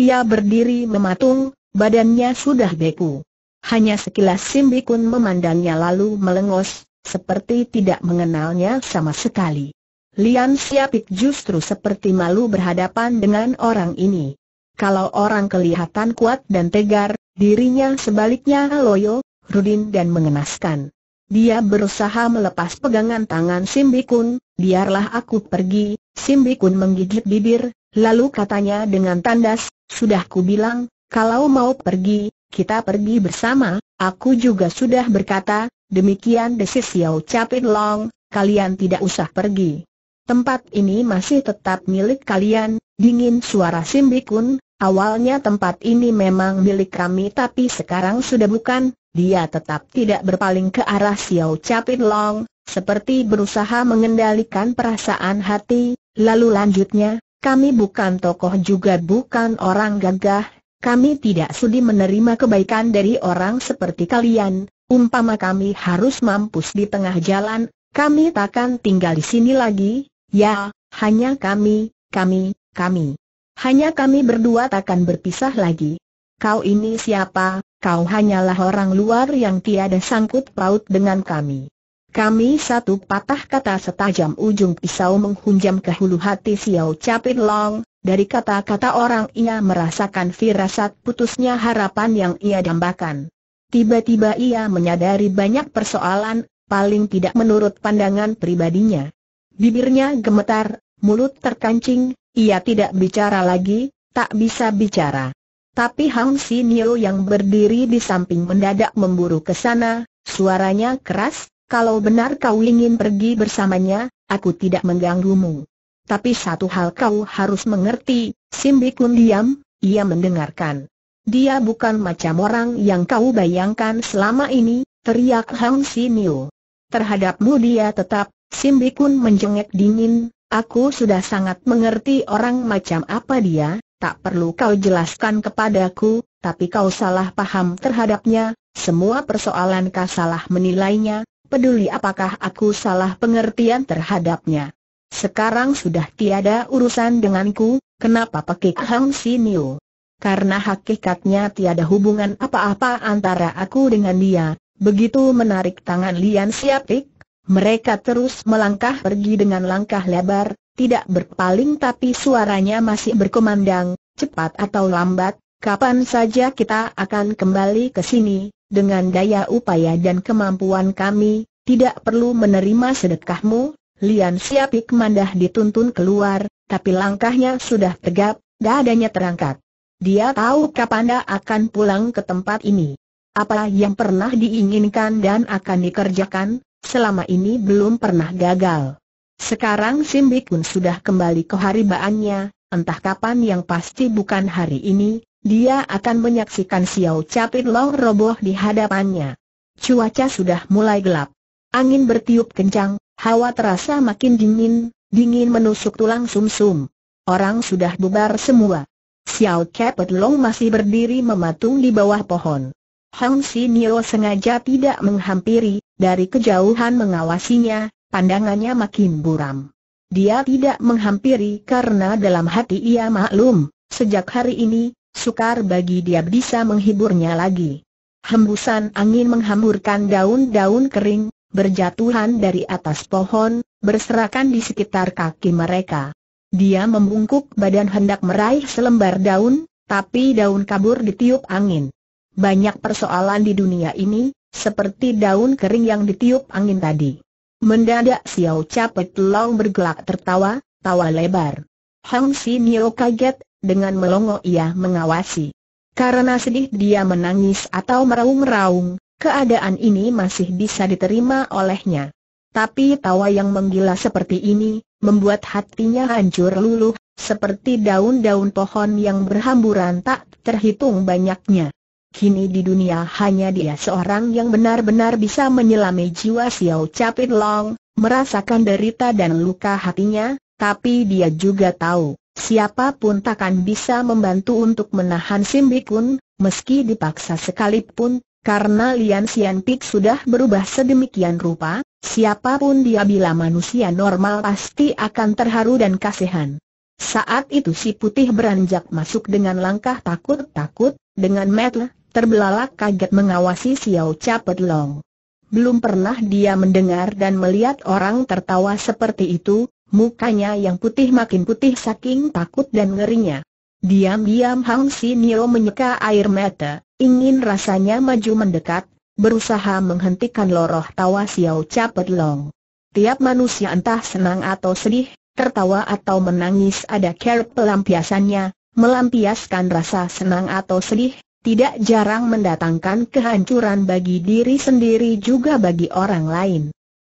Ia berdiri mematung, badannya sudah beku. Hanya sekilas Simbikun memandangnya lalu melengos, seperti tidak mengenalnya sama sekali. Lian Siapik justru seperti malu berhadapan dengan orang ini. Kalau orang kelihatan kuat dan tegar, Dirinya sebaliknya loyo, Rudin dan mengenaskan. Dia berusaha melepas pegangan tangan Simbikun, biarlah aku pergi, Simbikun menggigit bibir, lalu katanya dengan tandas, sudah bilang, kalau mau pergi, kita pergi bersama, aku juga sudah berkata, demikian desis yau Capit Long, kalian tidak usah pergi. Tempat ini masih tetap milik kalian, dingin suara Simbikun, Awalnya tempat ini memang milik kami tapi sekarang sudah bukan, dia tetap tidak berpaling ke arah Xiao Capit Long, seperti berusaha mengendalikan perasaan hati, lalu lanjutnya, kami bukan tokoh juga bukan orang gagah, kami tidak sudi menerima kebaikan dari orang seperti kalian, umpama kami harus mampus di tengah jalan, kami takkan tinggal di sini lagi, ya, hanya kami, kami, kami. Hanya kami berdua takkan berpisah lagi. Kau ini siapa? Kau hanyalah orang luar yang tiada sangkut paut dengan kami. Kami satu patah kata setajam ujung pisau menghunjam ke hulu hati Xiao Capit Long, dari kata-kata orang ia merasakan firasat putusnya harapan yang ia dambakan. Tiba-tiba ia menyadari banyak persoalan, paling tidak menurut pandangan pribadinya. Bibirnya gemetar, mulut terkancing, ia tidak bicara lagi, tak bisa bicara. Tapi Hang Sinio yang berdiri di samping mendadak memburu ke sana, suaranya keras, kalau benar kau ingin pergi bersamanya, aku tidak mengganggumu. Tapi satu hal kau harus mengerti, Simbi Kun diam, ia mendengarkan. Dia bukan macam orang yang kau bayangkan selama ini, teriak Hang Sinio. Terhadapmu dia tetap, Simbi Kun menjengek dingin, Aku sudah sangat mengerti orang macam apa dia, tak perlu kau jelaskan kepadaku, tapi kau salah paham terhadapnya, semua persoalan kau salah menilainya, peduli apakah aku salah pengertian terhadapnya. Sekarang sudah tiada urusan denganku, kenapa pekik Hang Siniu? Karena hakikatnya tiada hubungan apa-apa antara aku dengan dia, begitu menarik tangan Lian Siapik, mereka terus melangkah pergi dengan langkah lebar, tidak berpaling tapi suaranya masih berkumandang, cepat atau lambat, kapan saja kita akan kembali ke sini, dengan daya upaya dan kemampuan kami, tidak perlu menerima sedekahmu, Lian Siapik mandah dituntun keluar, tapi langkahnya sudah tegap, dadanya terangkat. Dia tahu kapan dia akan pulang ke tempat ini. Apa yang pernah diinginkan dan akan dikerjakan, selama ini belum pernah gagal. Sekarang pun sudah kembali ke hari haribaannya, entah kapan yang pasti bukan hari ini, dia akan menyaksikan Xiao Capit Long roboh di hadapannya. Cuaca sudah mulai gelap. Angin bertiup kencang, hawa terasa makin dingin, dingin menusuk tulang sumsum. -sum. Orang sudah bubar semua. Xiao Capit Long masih berdiri mematung di bawah pohon. Hang Nio sengaja tidak menghampiri, dari kejauhan mengawasinya, pandangannya makin buram. Dia tidak menghampiri karena dalam hati ia maklum, sejak hari ini, sukar bagi dia bisa menghiburnya lagi. Hembusan angin menghamburkan daun-daun kering, berjatuhan dari atas pohon, berserakan di sekitar kaki mereka. Dia membungkuk badan hendak meraih selembar daun, tapi daun kabur ditiup angin. Banyak persoalan di dunia ini, seperti daun kering yang ditiup angin tadi. Mendadak Xiao Capek Long bergelak tertawa, tawa lebar. Hang Nio kaget, dengan melongo ia mengawasi. Karena sedih dia menangis atau meraung raung keadaan ini masih bisa diterima olehnya. Tapi tawa yang menggila seperti ini, membuat hatinya hancur luluh, seperti daun-daun pohon yang berhamburan tak terhitung banyaknya. Kini di dunia hanya dia seorang yang benar-benar bisa menyelami jiwa Xiao Capit Long, merasakan derita dan luka hatinya, tapi dia juga tahu, siapapun takkan bisa membantu untuk menahan Kun, meski dipaksa sekalipun, karena Lian Xian Pik sudah berubah sedemikian rupa, siapapun dia bila manusia normal pasti akan terharu dan kasihan. Saat itu si putih beranjak masuk dengan langkah takut-takut, dengan metel terbelalak kaget mengawasi Xiao Capet Long. Belum pernah dia mendengar dan melihat orang tertawa seperti itu, mukanya yang putih makin putih saking takut dan ngerinya. Diam-diam Hang Nio menyeka air mata, ingin rasanya maju mendekat, berusaha menghentikan loroh tawa Xiao Capet Long. Tiap manusia entah senang atau sedih, tertawa atau menangis ada care pelampiasannya, melampiaskan rasa senang atau sedih, tidak jarang mendatangkan kehancuran bagi diri sendiri juga bagi orang lain.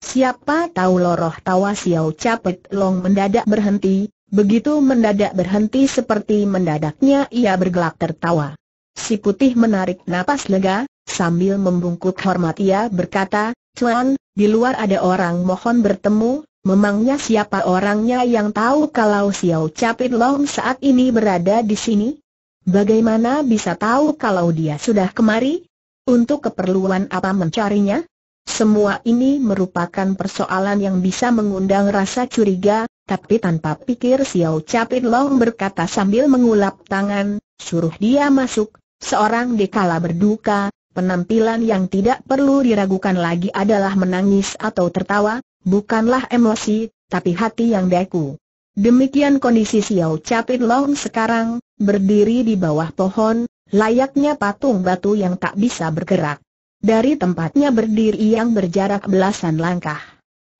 Siapa tahu loroh tawa Xiao Capet Long mendadak berhenti, begitu mendadak berhenti seperti mendadaknya ia bergelak tertawa. Si putih menarik napas lega, sambil membungkuk hormat ia berkata, Cuan, di luar ada orang mohon bertemu, memangnya siapa orangnya yang tahu kalau Xiao Capit Long saat ini berada di sini? Bagaimana bisa tahu kalau dia sudah kemari? Untuk keperluan apa mencarinya? Semua ini merupakan persoalan yang bisa mengundang rasa curiga, tapi tanpa pikir Xiao Capit Long berkata sambil mengulap tangan, suruh dia masuk, seorang dikala berduka, penampilan yang tidak perlu diragukan lagi adalah menangis atau tertawa, bukanlah emosi, tapi hati yang deku. Demikian kondisi Xiao Capit Long sekarang, Berdiri di bawah pohon, layaknya patung batu yang tak bisa bergerak. Dari tempatnya berdiri yang berjarak belasan langkah.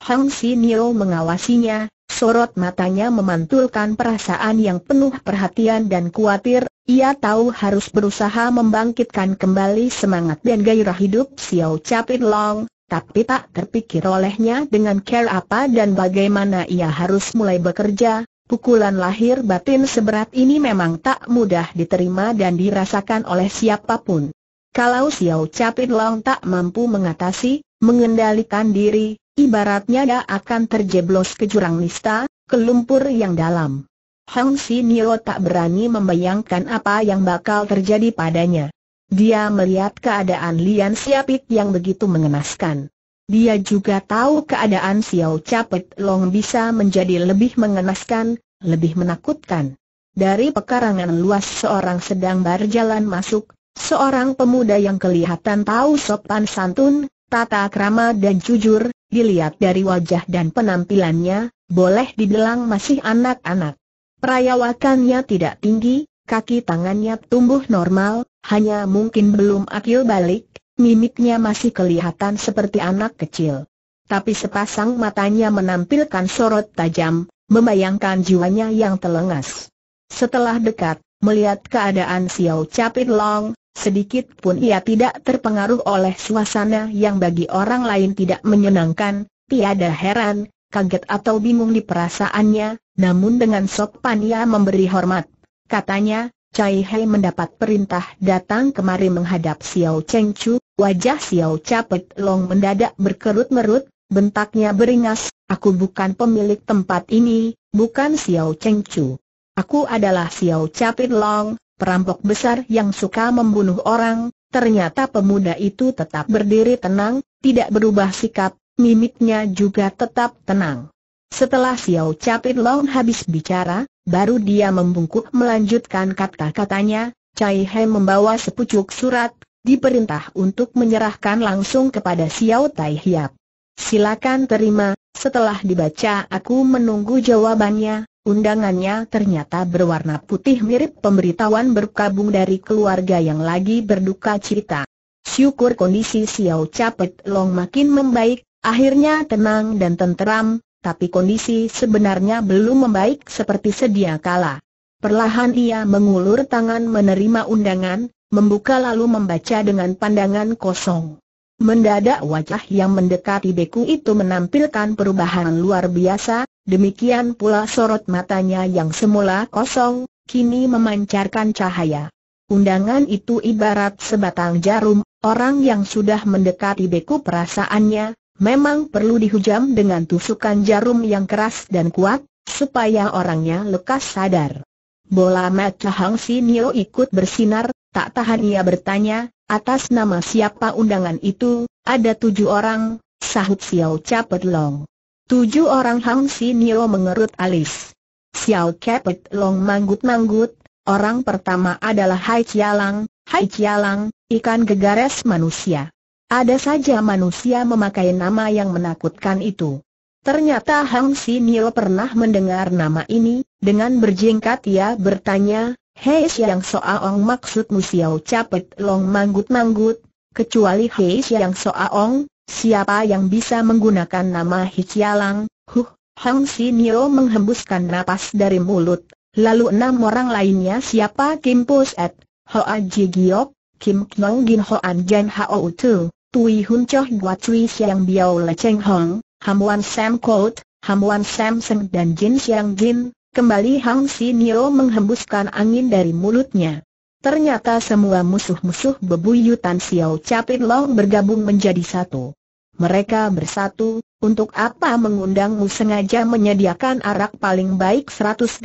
Hang Nio mengawasinya, sorot matanya memantulkan perasaan yang penuh perhatian dan khawatir, ia tahu harus berusaha membangkitkan kembali semangat dan gairah hidup Xiao Capit Long, tapi tak terpikir olehnya dengan care apa dan bagaimana ia harus mulai bekerja, Pukulan lahir batin seberat ini memang tak mudah diterima dan dirasakan oleh siapapun. Kalau Xiao Capit Long tak mampu mengatasi, mengendalikan diri, ibaratnya dia akan terjeblos ke jurang nista, ke lumpur yang dalam. Hang Si Nio tak berani membayangkan apa yang bakal terjadi padanya. Dia melihat keadaan Lian Siapik yang begitu mengenaskan. Dia juga tahu keadaan Xiao Capet Long bisa menjadi lebih mengenaskan, lebih menakutkan. Dari pekarangan luas seorang sedang berjalan masuk, seorang pemuda yang kelihatan tahu sopan santun, tata krama dan jujur, dilihat dari wajah dan penampilannya, boleh dibilang masih anak-anak. Perayawakannya tidak tinggi, kaki tangannya tumbuh normal, hanya mungkin belum akil balik, Mimiknya masih kelihatan seperti anak kecil. Tapi sepasang matanya menampilkan sorot tajam, membayangkan jiwanya yang telengas. Setelah dekat, melihat keadaan Xiao Capit Long, sedikit pun ia tidak terpengaruh oleh suasana yang bagi orang lain tidak menyenangkan, tiada heran, kaget atau bingung di perasaannya, namun dengan sopan ia memberi hormat. Katanya, Cai Hei mendapat perintah datang kemari menghadap Xiao Cheng Chu, wajah Xiao Capet Long mendadak berkerut-merut, bentaknya beringas, aku bukan pemilik tempat ini, bukan Xiao Cheng Chu. Aku adalah Xiao Capet Long, perampok besar yang suka membunuh orang, ternyata pemuda itu tetap berdiri tenang, tidak berubah sikap, mimiknya juga tetap tenang. Setelah Xiao Capit Long habis bicara, baru dia membungkuk melanjutkan kata-katanya, Cai He membawa sepucuk surat, diperintah untuk menyerahkan langsung kepada Xiao Tai Hiap. Silakan terima, setelah dibaca aku menunggu jawabannya, undangannya ternyata berwarna putih mirip pemberitahuan berkabung dari keluarga yang lagi berduka cita. Syukur kondisi Xiao Capit Long makin membaik, akhirnya tenang dan tenteram, tapi kondisi sebenarnya belum membaik seperti sedia kala. Perlahan ia mengulur tangan menerima undangan, membuka lalu membaca dengan pandangan kosong. Mendadak wajah yang mendekati beku itu menampilkan perubahan luar biasa, demikian pula sorot matanya yang semula kosong, kini memancarkan cahaya. Undangan itu ibarat sebatang jarum, orang yang sudah mendekati beku perasaannya, Memang perlu dihujam dengan tusukan jarum yang keras dan kuat, supaya orangnya lekas sadar. Bola mata Hang Si Nio ikut bersinar, tak tahan ia bertanya, atas nama siapa undangan itu, ada tujuh orang, sahut Xiao Capet Long. Tujuh orang Hang Si Nio mengerut alis. Xiao Capet Long manggut-manggut, orang pertama adalah Hai Chialang, Hai Chialang, ikan gegares manusia. Ada saja manusia memakai nama yang menakutkan itu. Ternyata Hang Sinio pernah mendengar nama ini, dengan berjingkat ia bertanya, Hei Siang Soaong maksudmu siau Capet Long manggut-manggut, kecuali Hei Siang Soaong, siapa yang bisa menggunakan nama Hicialang, huh, Hang Sinio menghembuskan napas dari mulut, lalu enam orang lainnya siapa Kim Et, Hoa Ji Giok, Kim Knong Gin Hoan Jan Hao Tu, Tui Hun Choh Gua Cui Siang Biao Le Cheng Hong, Hamuan Sam Wan Hamuan Samson dan Jin Siang Jin, kembali Hang Nio menghembuskan angin dari mulutnya. Ternyata semua musuh-musuh bebuyutan Xiao Capit Long bergabung menjadi satu. Mereka bersatu, untuk apa mengundangmu sengaja menyediakan arak paling baik 180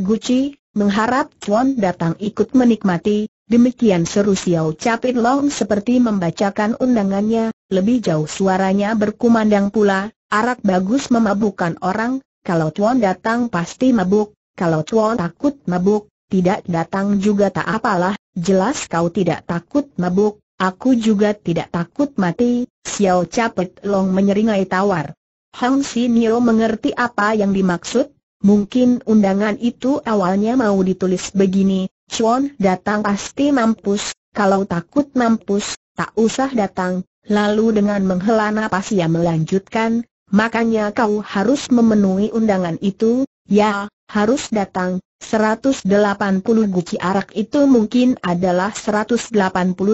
guci, mengharap Chuan datang ikut menikmati, Demikian seru Xiao Capit Long seperti membacakan undangannya, lebih jauh suaranya berkumandang pula, arak bagus memabukkan orang, kalau Tuan datang pasti mabuk, kalau Tuan takut mabuk, tidak datang juga tak apalah, jelas kau tidak takut mabuk, aku juga tidak takut mati, Xiao Capit Long menyeringai tawar. Hang Nio mengerti apa yang dimaksud, mungkin undangan itu awalnya mau ditulis begini, Chuan datang pasti mampus, kalau takut mampus, tak usah datang. Lalu dengan menghela nafas ia melanjutkan, makanya kau harus memenuhi undangan itu, ya, harus datang. 180 guci arak itu mungkin adalah 180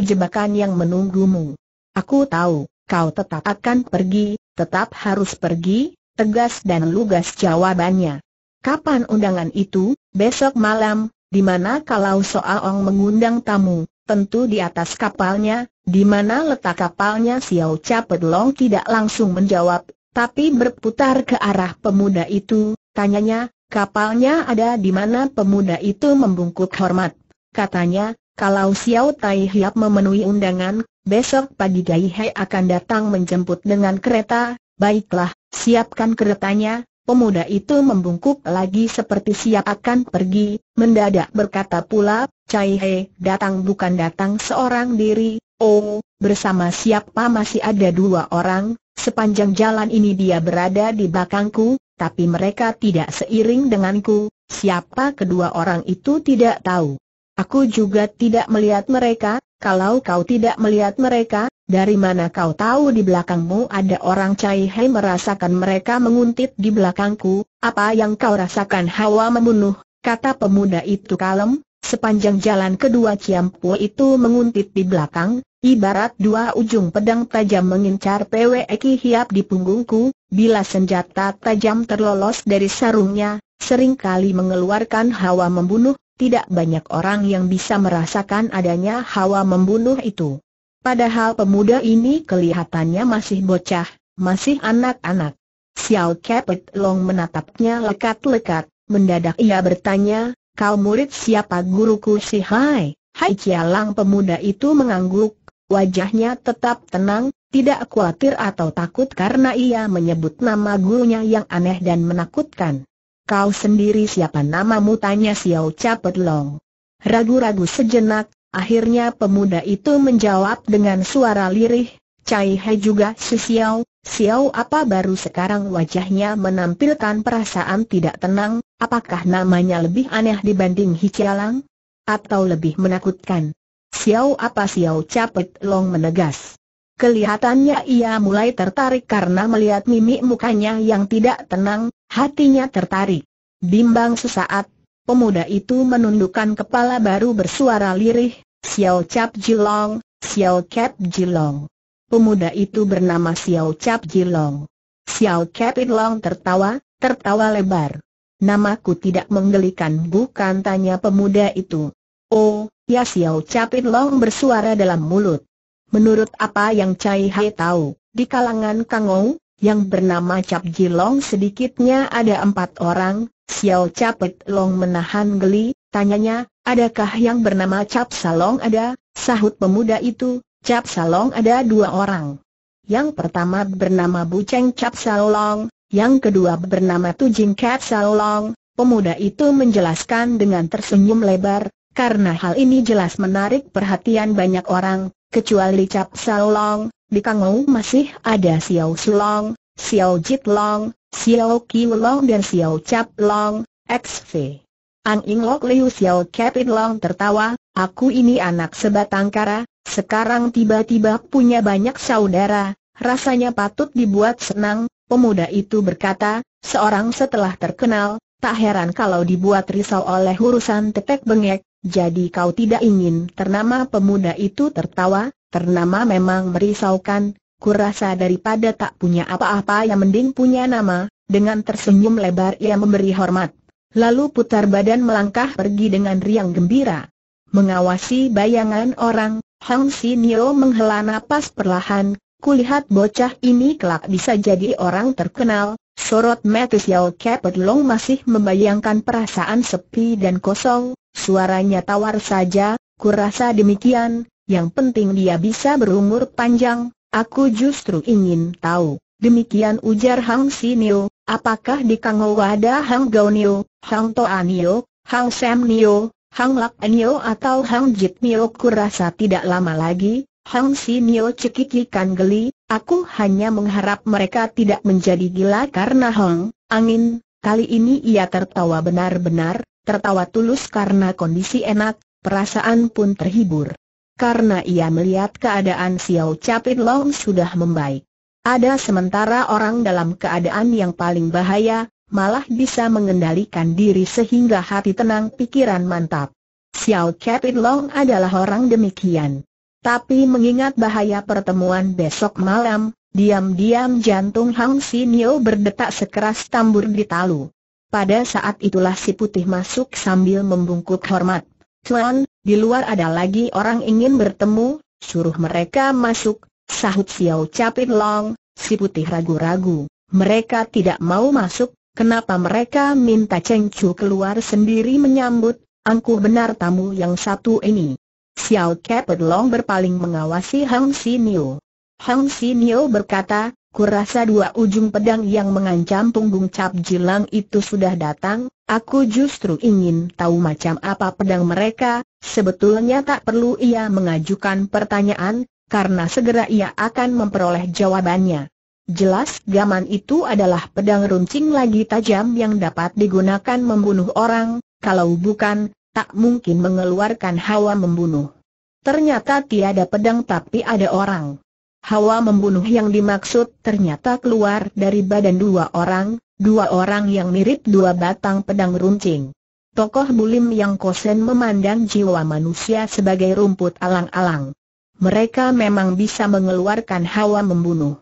jebakan yang menunggumu. Aku tahu, kau tetap akan pergi, tetap harus pergi, tegas dan lugas jawabannya. Kapan undangan itu? Besok malam, di mana kalau Soaong mengundang tamu, tentu di atas kapalnya, di mana letak kapalnya Xiao Cha Pedlong tidak langsung menjawab, tapi berputar ke arah pemuda itu, tanyanya, kapalnya ada di mana pemuda itu membungkuk hormat. Katanya, kalau Xiao Tai Hiap memenuhi undangan, besok pagi Gai Hei akan datang menjemput dengan kereta, baiklah, siapkan keretanya, Pemuda itu membungkuk lagi seperti siap akan pergi, mendadak berkata pula, Cai He, datang bukan datang seorang diri, oh, bersama siapa masih ada dua orang, sepanjang jalan ini dia berada di belakangku, tapi mereka tidak seiring denganku, siapa kedua orang itu tidak tahu. Aku juga tidak melihat mereka, kalau kau tidak melihat mereka, dari mana kau tahu di belakangmu ada orang Cai Hei merasakan mereka menguntit di belakangku, apa yang kau rasakan hawa membunuh, kata pemuda itu kalem, sepanjang jalan kedua Ciampu itu menguntit di belakang, ibarat dua ujung pedang tajam mengincar Ki hiap di punggungku, bila senjata tajam terlolos dari sarungnya, seringkali mengeluarkan hawa membunuh, tidak banyak orang yang bisa merasakan adanya hawa membunuh itu. Padahal pemuda ini kelihatannya masih bocah, masih anak-anak. Xiao Kepet Long menatapnya lekat-lekat, mendadak ia bertanya, kau murid siapa guruku si Hai? Hai Cialang pemuda itu mengangguk, wajahnya tetap tenang, tidak khawatir atau takut karena ia menyebut nama gurunya yang aneh dan menakutkan. Kau sendiri siapa namamu tanya Xiao Capet Long. Ragu-ragu sejenak, Akhirnya pemuda itu menjawab dengan suara lirih, Cai He juga si Xiao, Xiao apa baru sekarang wajahnya menampilkan perasaan tidak tenang, apakah namanya lebih aneh dibanding Hicialang? Atau lebih menakutkan? Xiao apa Xiao Capet Long menegas. Kelihatannya ia mulai tertarik karena melihat mimik mukanya yang tidak tenang, hatinya tertarik. Bimbang sesaat, Pemuda itu menundukkan kepala baru bersuara lirih, Xiao Cap Jilong, Xiao Cap Jilong. Pemuda itu bernama Xiao Cap Jilong. Xiao Cap Jilong tertawa, tertawa lebar. Namaku tidak menggelikan bukan tanya pemuda itu. Oh, ya Xiao Cap Jilong bersuara dalam mulut. Menurut apa yang Cai Hai tahu, di kalangan Kangou, yang bernama Cap Jilong sedikitnya ada empat orang, Xiao Capet Long menahan geli, tanyanya, adakah yang bernama Cap Salong ada? Sahut pemuda itu, Cap Salong ada dua orang. Yang pertama bernama Buceng Cap Salong, yang kedua bernama Tujing Cap Salong. Pemuda itu menjelaskan dengan tersenyum lebar, karena hal ini jelas menarik perhatian banyak orang, kecuali Cap Salong, di Kangou masih ada Xiao Sulong, Xiao Long, Xiao Qiu Long dan Xiao Chap Long, XV. Ang Ing Lok Liu Xiao Capit Long tertawa, aku ini anak sebatang kara, sekarang tiba-tiba punya banyak saudara, rasanya patut dibuat senang, pemuda itu berkata, seorang setelah terkenal, tak heran kalau dibuat risau oleh urusan tetek bengek, jadi kau tidak ingin ternama pemuda itu tertawa, ternama memang merisaukan, Kurasa daripada tak punya apa-apa yang mending punya nama, dengan tersenyum lebar ia memberi hormat. Lalu putar badan melangkah pergi dengan riang gembira. Mengawasi bayangan orang, Hang Nio menghela nafas perlahan, kulihat bocah ini kelak bisa jadi orang terkenal, sorot Matthew Yao Kepet Long masih membayangkan perasaan sepi dan kosong, suaranya tawar saja, kurasa demikian, yang penting dia bisa berumur panjang, Aku justru ingin tahu, demikian ujar Hang Siniu. apakah di kango ada Hang Nio, Hang Nio, Hang Sam Nio, Hang Lak Nio atau Hang Jit Nio kurasa tidak lama lagi, Hang Siniu cekikikan geli, aku hanya mengharap mereka tidak menjadi gila karena Hang, angin, kali ini ia tertawa benar-benar, tertawa tulus karena kondisi enak, perasaan pun terhibur karena ia melihat keadaan Xiao Capit Long sudah membaik. Ada sementara orang dalam keadaan yang paling bahaya, malah bisa mengendalikan diri sehingga hati tenang pikiran mantap. Xiao Capit Long adalah orang demikian. Tapi mengingat bahaya pertemuan besok malam, diam-diam jantung Hang Sinio berdetak sekeras tambur di talu. Pada saat itulah si putih masuk sambil membungkuk hormat. Tuan, di luar ada lagi orang ingin bertemu, suruh mereka masuk, sahut Xiao Capit Long, si putih ragu-ragu. Mereka tidak mau masuk, kenapa mereka minta Cheng Chu keluar sendiri menyambut, angkuh benar tamu yang satu ini. Xiao Capit Long berpaling mengawasi Hang Sinio. Hang Sinio berkata, Kurasa dua ujung pedang yang mengancam punggung Cap Jilang itu sudah datang, aku justru ingin tahu macam apa pedang mereka, sebetulnya tak perlu ia mengajukan pertanyaan, karena segera ia akan memperoleh jawabannya. Jelas gaman itu adalah pedang runcing lagi tajam yang dapat digunakan membunuh orang, kalau bukan, tak mungkin mengeluarkan hawa membunuh. Ternyata tiada pedang tapi ada orang. Hawa membunuh yang dimaksud ternyata keluar dari badan dua orang, dua orang yang mirip dua batang pedang runcing. Tokoh bulim yang kosen memandang jiwa manusia sebagai rumput alang-alang. Mereka memang bisa mengeluarkan hawa membunuh.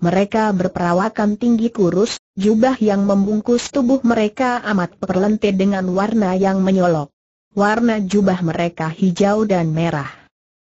Mereka berperawakan tinggi kurus, jubah yang membungkus tubuh mereka amat perlente dengan warna yang menyolok. Warna jubah mereka hijau dan merah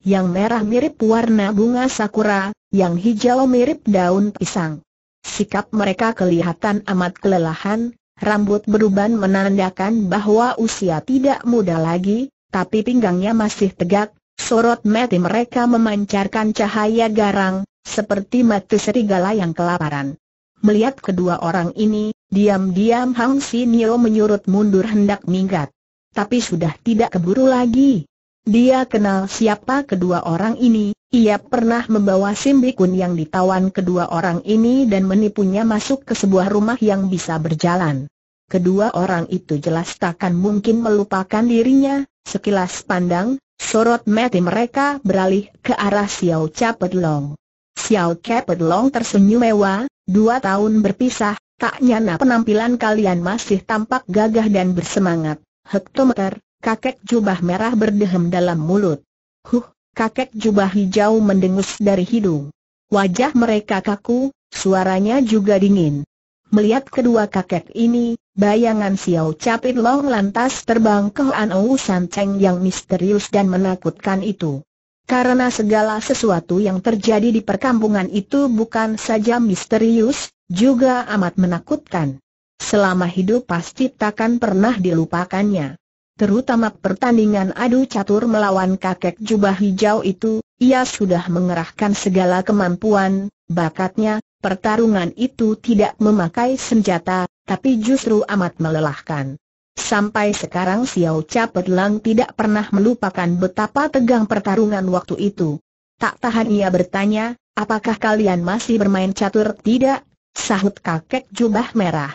yang merah mirip warna bunga sakura, yang hijau mirip daun pisang. Sikap mereka kelihatan amat kelelahan, rambut beruban menandakan bahwa usia tidak muda lagi, tapi pinggangnya masih tegak, sorot mati mereka memancarkan cahaya garang, seperti mati serigala yang kelaparan. Melihat kedua orang ini, diam-diam Hang Sinio menyurut mundur hendak minggat. Tapi sudah tidak keburu lagi. Dia kenal siapa kedua orang ini, ia pernah membawa Simbikun yang ditawan kedua orang ini dan menipunya masuk ke sebuah rumah yang bisa berjalan. Kedua orang itu jelas takkan mungkin melupakan dirinya, sekilas pandang, sorot mati mereka beralih ke arah Xiao Long. Xiao Long tersenyum mewah, dua tahun berpisah, tak nyana penampilan kalian masih tampak gagah dan bersemangat. Hektometer, kakek jubah merah berdehem dalam mulut. Huh, kakek jubah hijau mendengus dari hidung. Wajah mereka kaku, suaranya juga dingin. Melihat kedua kakek ini, bayangan Xiao Capit Long lantas terbang ke Hoan Ou San Cheng yang misterius dan menakutkan itu. Karena segala sesuatu yang terjadi di perkampungan itu bukan saja misterius, juga amat menakutkan. Selama hidup pasti takkan pernah dilupakannya terutama pertandingan adu catur melawan kakek jubah hijau itu, ia sudah mengerahkan segala kemampuan, bakatnya, pertarungan itu tidak memakai senjata, tapi justru amat melelahkan. Sampai sekarang Xiao Capet Lang tidak pernah melupakan betapa tegang pertarungan waktu itu. Tak tahan ia bertanya, apakah kalian masih bermain catur tidak? Sahut kakek jubah merah.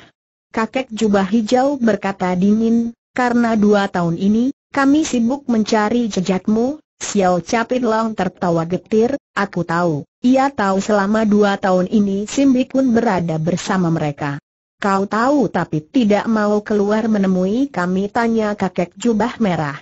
Kakek jubah hijau berkata dingin, karena dua tahun ini, kami sibuk mencari jejakmu, Xiao Capit Long tertawa getir, aku tahu, ia tahu selama dua tahun ini Simbi Kun berada bersama mereka. Kau tahu tapi tidak mau keluar menemui kami tanya kakek jubah merah.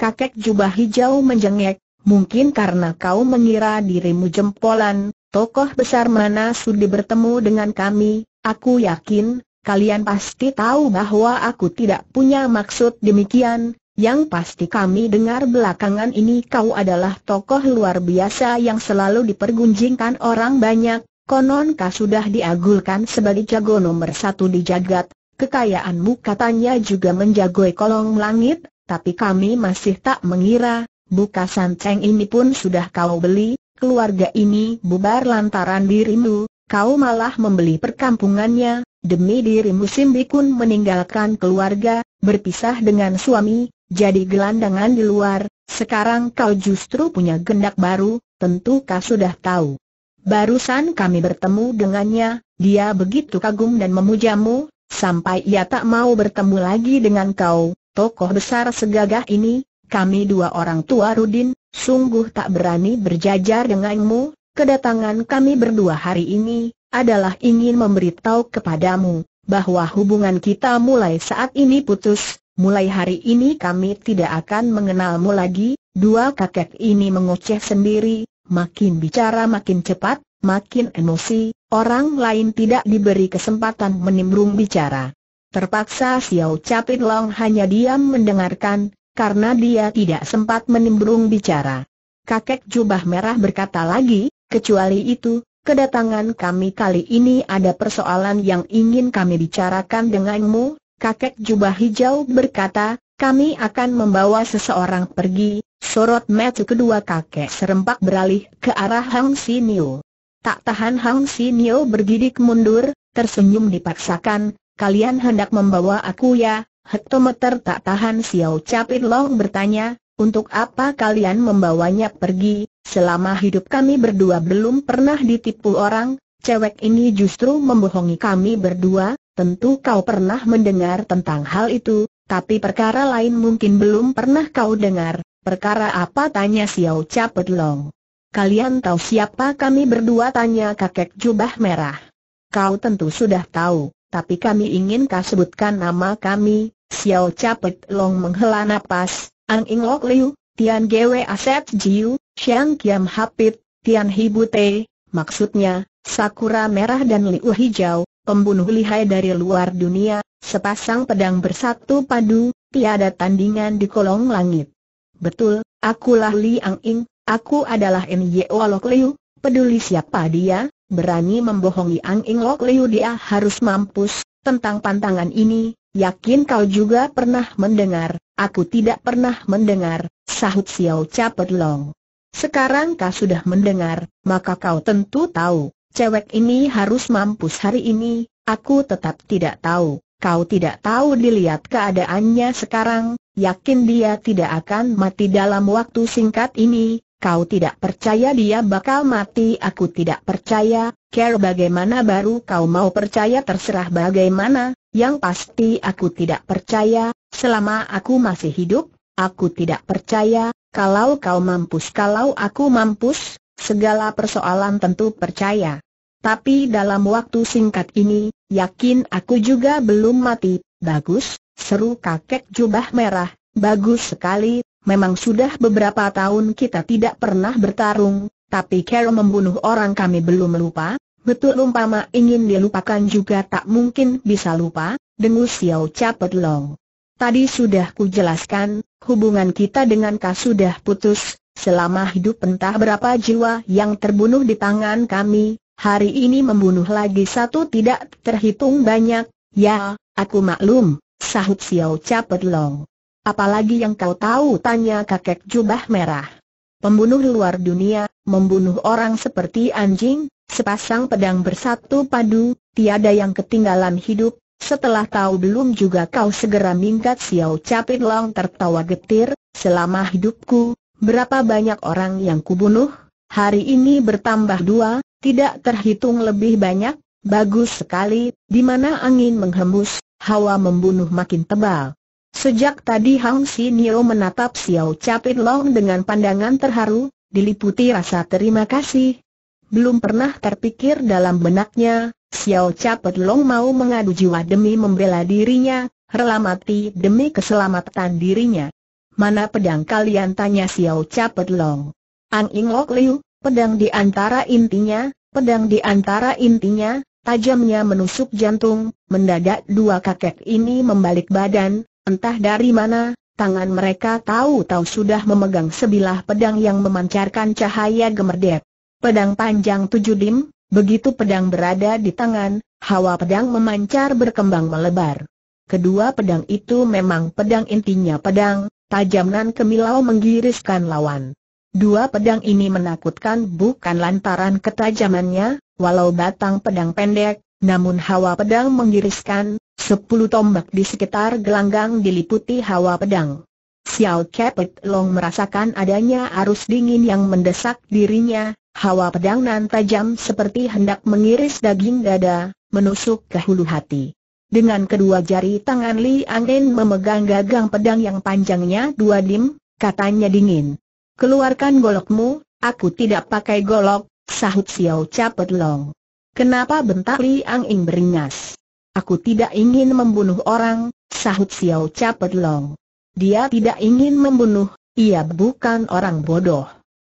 Kakek jubah hijau menjengek, mungkin karena kau mengira dirimu jempolan, tokoh besar mana sudi bertemu dengan kami, aku yakin, kalian pasti tahu bahwa aku tidak punya maksud demikian, yang pasti kami dengar belakangan ini kau adalah tokoh luar biasa yang selalu dipergunjingkan orang banyak, konon kau sudah diagulkan sebagai jago nomor satu di jagat, kekayaanmu katanya juga menjagoi kolong langit, tapi kami masih tak mengira, buka sanceng ini pun sudah kau beli, keluarga ini bubar lantaran dirimu, kau malah membeli perkampungannya, Demi dirimu Simbikun meninggalkan keluarga, berpisah dengan suami, jadi gelandangan di luar, sekarang kau justru punya gendak baru, tentu kau sudah tahu. Barusan kami bertemu dengannya, dia begitu kagum dan memujamu, sampai ia tak mau bertemu lagi dengan kau, tokoh besar segagah ini, kami dua orang tua Rudin, sungguh tak berani berjajar denganmu, kedatangan kami berdua hari ini, adalah ingin memberitahu kepadamu, bahwa hubungan kita mulai saat ini putus, mulai hari ini kami tidak akan mengenalmu lagi, dua kakek ini mengoceh sendiri, makin bicara makin cepat, makin emosi, orang lain tidak diberi kesempatan menimbrung bicara. Terpaksa Xiao Capit Long hanya diam mendengarkan, karena dia tidak sempat menimbrung bicara. Kakek jubah merah berkata lagi, kecuali itu, kedatangan kami kali ini ada persoalan yang ingin kami bicarakan denganmu, kakek jubah hijau berkata, kami akan membawa seseorang pergi, sorot mata kedua kakek serempak beralih ke arah Hang Sinio. Tak tahan Hang Sinio bergidik mundur, tersenyum dipaksakan, kalian hendak membawa aku ya, hektometer tak tahan Xiao Capit Long bertanya, untuk apa kalian membawanya pergi, selama hidup kami berdua belum pernah ditipu orang, cewek ini justru membohongi kami berdua, tentu kau pernah mendengar tentang hal itu, tapi perkara lain mungkin belum pernah kau dengar, perkara apa tanya Xiao Capet Long. Kalian tahu siapa kami berdua tanya kakek jubah merah. Kau tentu sudah tahu, tapi kami ingin kau sebutkan nama kami, Xiao Capet Long menghela napas, Ang Lok Liu, Tian Gwe Aset Jiu, Xiang Kiam Hapit, Tian Hibute, maksudnya, Sakura Merah dan Liu Hijau, pembunuh lihai dari luar dunia, sepasang pedang bersatu padu, tiada tandingan di kolong langit. Betul, akulah Li Ang Ing, aku adalah N O Lok Liu, peduli siapa dia, berani membohongi Ang Ing Lok Liu dia harus mampus, tentang pantangan ini, Yakin kau juga pernah mendengar, aku tidak pernah mendengar, sahut Xiao Capet Long. Sekarang kau sudah mendengar, maka kau tentu tahu, cewek ini harus mampus hari ini, aku tetap tidak tahu. Kau tidak tahu dilihat keadaannya sekarang, yakin dia tidak akan mati dalam waktu singkat ini, Kau tidak percaya dia bakal mati Aku tidak percaya, care bagaimana baru kau mau percaya terserah bagaimana Yang pasti aku tidak percaya, selama aku masih hidup Aku tidak percaya, kalau kau mampus Kalau aku mampus, segala persoalan tentu percaya Tapi dalam waktu singkat ini, yakin aku juga belum mati Bagus, seru kakek jubah merah Bagus sekali, memang sudah beberapa tahun kita tidak pernah bertarung, tapi Carol membunuh orang kami belum lupa, betul umpama ingin dilupakan juga tak mungkin bisa lupa, dengus Xiao Capet Long. Tadi sudah kujelaskan, hubungan kita dengan Ka sudah putus, selama hidup entah berapa jiwa yang terbunuh di tangan kami, hari ini membunuh lagi satu tidak terhitung banyak, ya, aku maklum, sahut Xiao Capet Long. Apalagi yang kau tahu tanya kakek jubah merah. Pembunuh luar dunia, membunuh orang seperti anjing, sepasang pedang bersatu padu, tiada yang ketinggalan hidup, setelah tahu belum juga kau segera minggat Xiao Capit Long tertawa getir, selama hidupku, berapa banyak orang yang kubunuh, hari ini bertambah dua, tidak terhitung lebih banyak, bagus sekali, di mana angin menghembus, hawa membunuh makin tebal. Sejak tadi Hang Nio menatap Xiao Capit Long dengan pandangan terharu, diliputi rasa terima kasih. Belum pernah terpikir dalam benaknya, Xiao Capit Long mau mengadu jiwa demi membela dirinya, rela mati demi keselamatan dirinya. Mana pedang kalian tanya Xiao Capit Long. Ang Ing Lok Liu, pedang di antara intinya, pedang di antara intinya, tajamnya menusuk jantung, mendadak dua kakek ini membalik badan, Entah dari mana, tangan mereka tahu-tahu sudah memegang sebilah pedang yang memancarkan cahaya gemerdek. Pedang panjang tujuh dim, begitu pedang berada di tangan, hawa pedang memancar berkembang melebar. Kedua pedang itu memang pedang intinya pedang, tajam nan kemilau menggiriskan lawan. Dua pedang ini menakutkan bukan lantaran ketajamannya, walau batang pedang pendek, namun hawa pedang menggiriskan, sepuluh tombak di sekitar gelanggang diliputi hawa pedang. Xiao Kepet Long merasakan adanya arus dingin yang mendesak dirinya, hawa pedang nan tajam seperti hendak mengiris daging dada, menusuk ke hulu hati. Dengan kedua jari tangan Li Angin memegang gagang pedang yang panjangnya dua dim, katanya dingin. Keluarkan golokmu, aku tidak pakai golok, sahut Xiao Kepet Long. Kenapa bentak Liang Ing beringas? Aku tidak ingin membunuh orang, sahut Xiao Cha Long. Dia tidak ingin membunuh, ia bukan orang bodoh.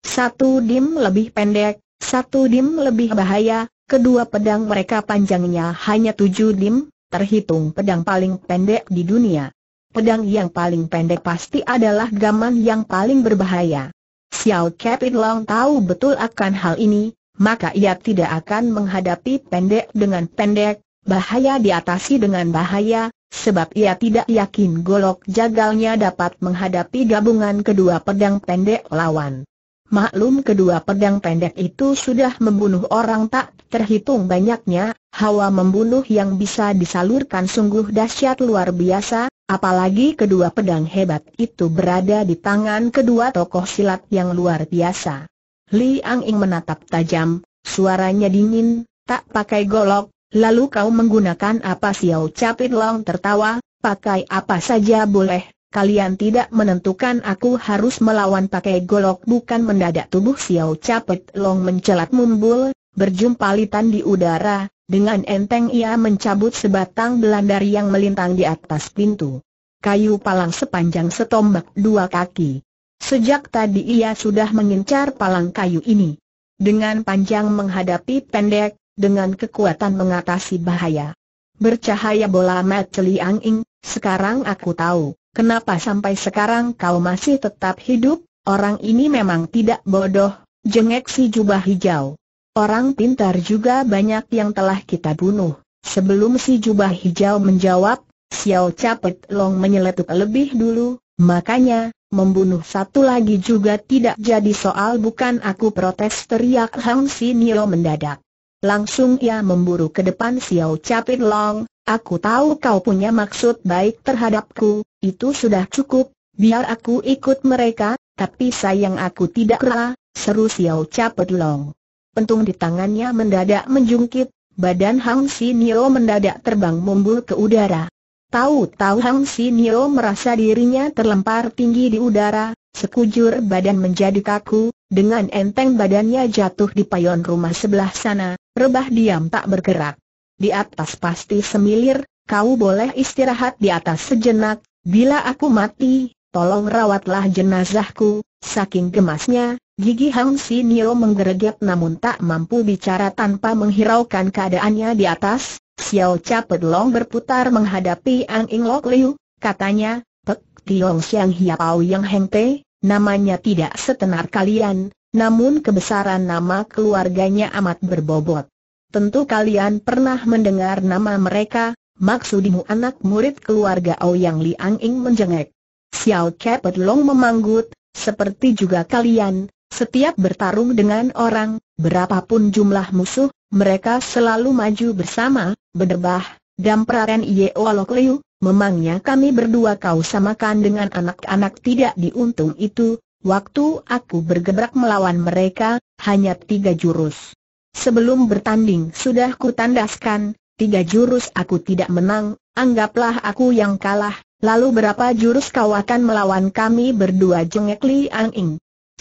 Satu dim lebih pendek, satu dim lebih bahaya, kedua pedang mereka panjangnya hanya tujuh dim, terhitung pedang paling pendek di dunia. Pedang yang paling pendek pasti adalah gaman yang paling berbahaya. Xiao Capit Long tahu betul akan hal ini, maka ia tidak akan menghadapi pendek dengan pendek, bahaya diatasi dengan bahaya, sebab ia tidak yakin golok jagalnya dapat menghadapi gabungan kedua pedang pendek lawan. Maklum kedua pedang pendek itu sudah membunuh orang tak terhitung banyaknya, hawa membunuh yang bisa disalurkan sungguh dahsyat luar biasa, apalagi kedua pedang hebat itu berada di tangan kedua tokoh silat yang luar biasa. Li Ang Ing menatap tajam, suaranya dingin, tak pakai golok, lalu kau menggunakan apa Xiao Capit Long tertawa, pakai apa saja boleh, Kalian tidak menentukan aku harus melawan pakai golok bukan mendadak tubuh Xiao Capit Long mencelat mumbul, berjumpa litan di udara, dengan enteng ia mencabut sebatang belandar yang melintang di atas pintu. Kayu palang sepanjang setombak dua kaki. Sejak tadi ia sudah mengincar palang kayu ini. Dengan panjang menghadapi pendek, dengan kekuatan mengatasi bahaya. Bercahaya bola mat celiang ing, sekarang aku tahu, kenapa sampai sekarang kau masih tetap hidup, orang ini memang tidak bodoh, jengek si jubah hijau. Orang pintar juga banyak yang telah kita bunuh. Sebelum si jubah hijau menjawab, Xiao Capet Long menyeletuk lebih dulu, Makanya, membunuh satu lagi juga tidak jadi soal bukan aku protes teriak Hang Nio mendadak. Langsung ia memburu ke depan Xiao Capit Long, aku tahu kau punya maksud baik terhadapku, itu sudah cukup, biar aku ikut mereka, tapi sayang aku tidak rela, seru Xiao Capit Long. Pentung di tangannya mendadak menjungkit, badan Hang Nio mendadak terbang membul ke udara. Tahu-tahu Hang Sinio merasa dirinya terlempar tinggi di udara, sekujur badan menjadi kaku, dengan enteng badannya jatuh di payon rumah sebelah sana, rebah diam tak bergerak. Di atas pasti semilir, kau boleh istirahat di atas sejenak, bila aku mati, tolong rawatlah jenazahku, saking gemasnya, Gigi Hang Nio menggereget namun tak mampu bicara tanpa menghiraukan keadaannya di atas. Xiao Cha Pedlong berputar menghadapi Ang Ing Lok Liu, katanya, Pek Tiong Siang Hiapau Yang Heng Te, namanya tidak setenar kalian, namun kebesaran nama keluarganya amat berbobot. Tentu kalian pernah mendengar nama mereka, maksudimu anak murid keluarga Au Ouyang Liang Ing menjengek. Xiao Cha Pedlong memanggut, seperti juga kalian, setiap bertarung dengan orang, berapapun jumlah musuh, mereka selalu maju bersama, berdebah, dampraren Yeolok Liu, memangnya kami berdua kau samakan dengan anak-anak tidak diuntung itu, waktu aku bergebrak melawan mereka, hanya tiga jurus. Sebelum bertanding sudah kutandaskan, tiga jurus aku tidak menang, anggaplah aku yang kalah, lalu berapa jurus kau akan melawan kami berdua jengek Li Ang Ing.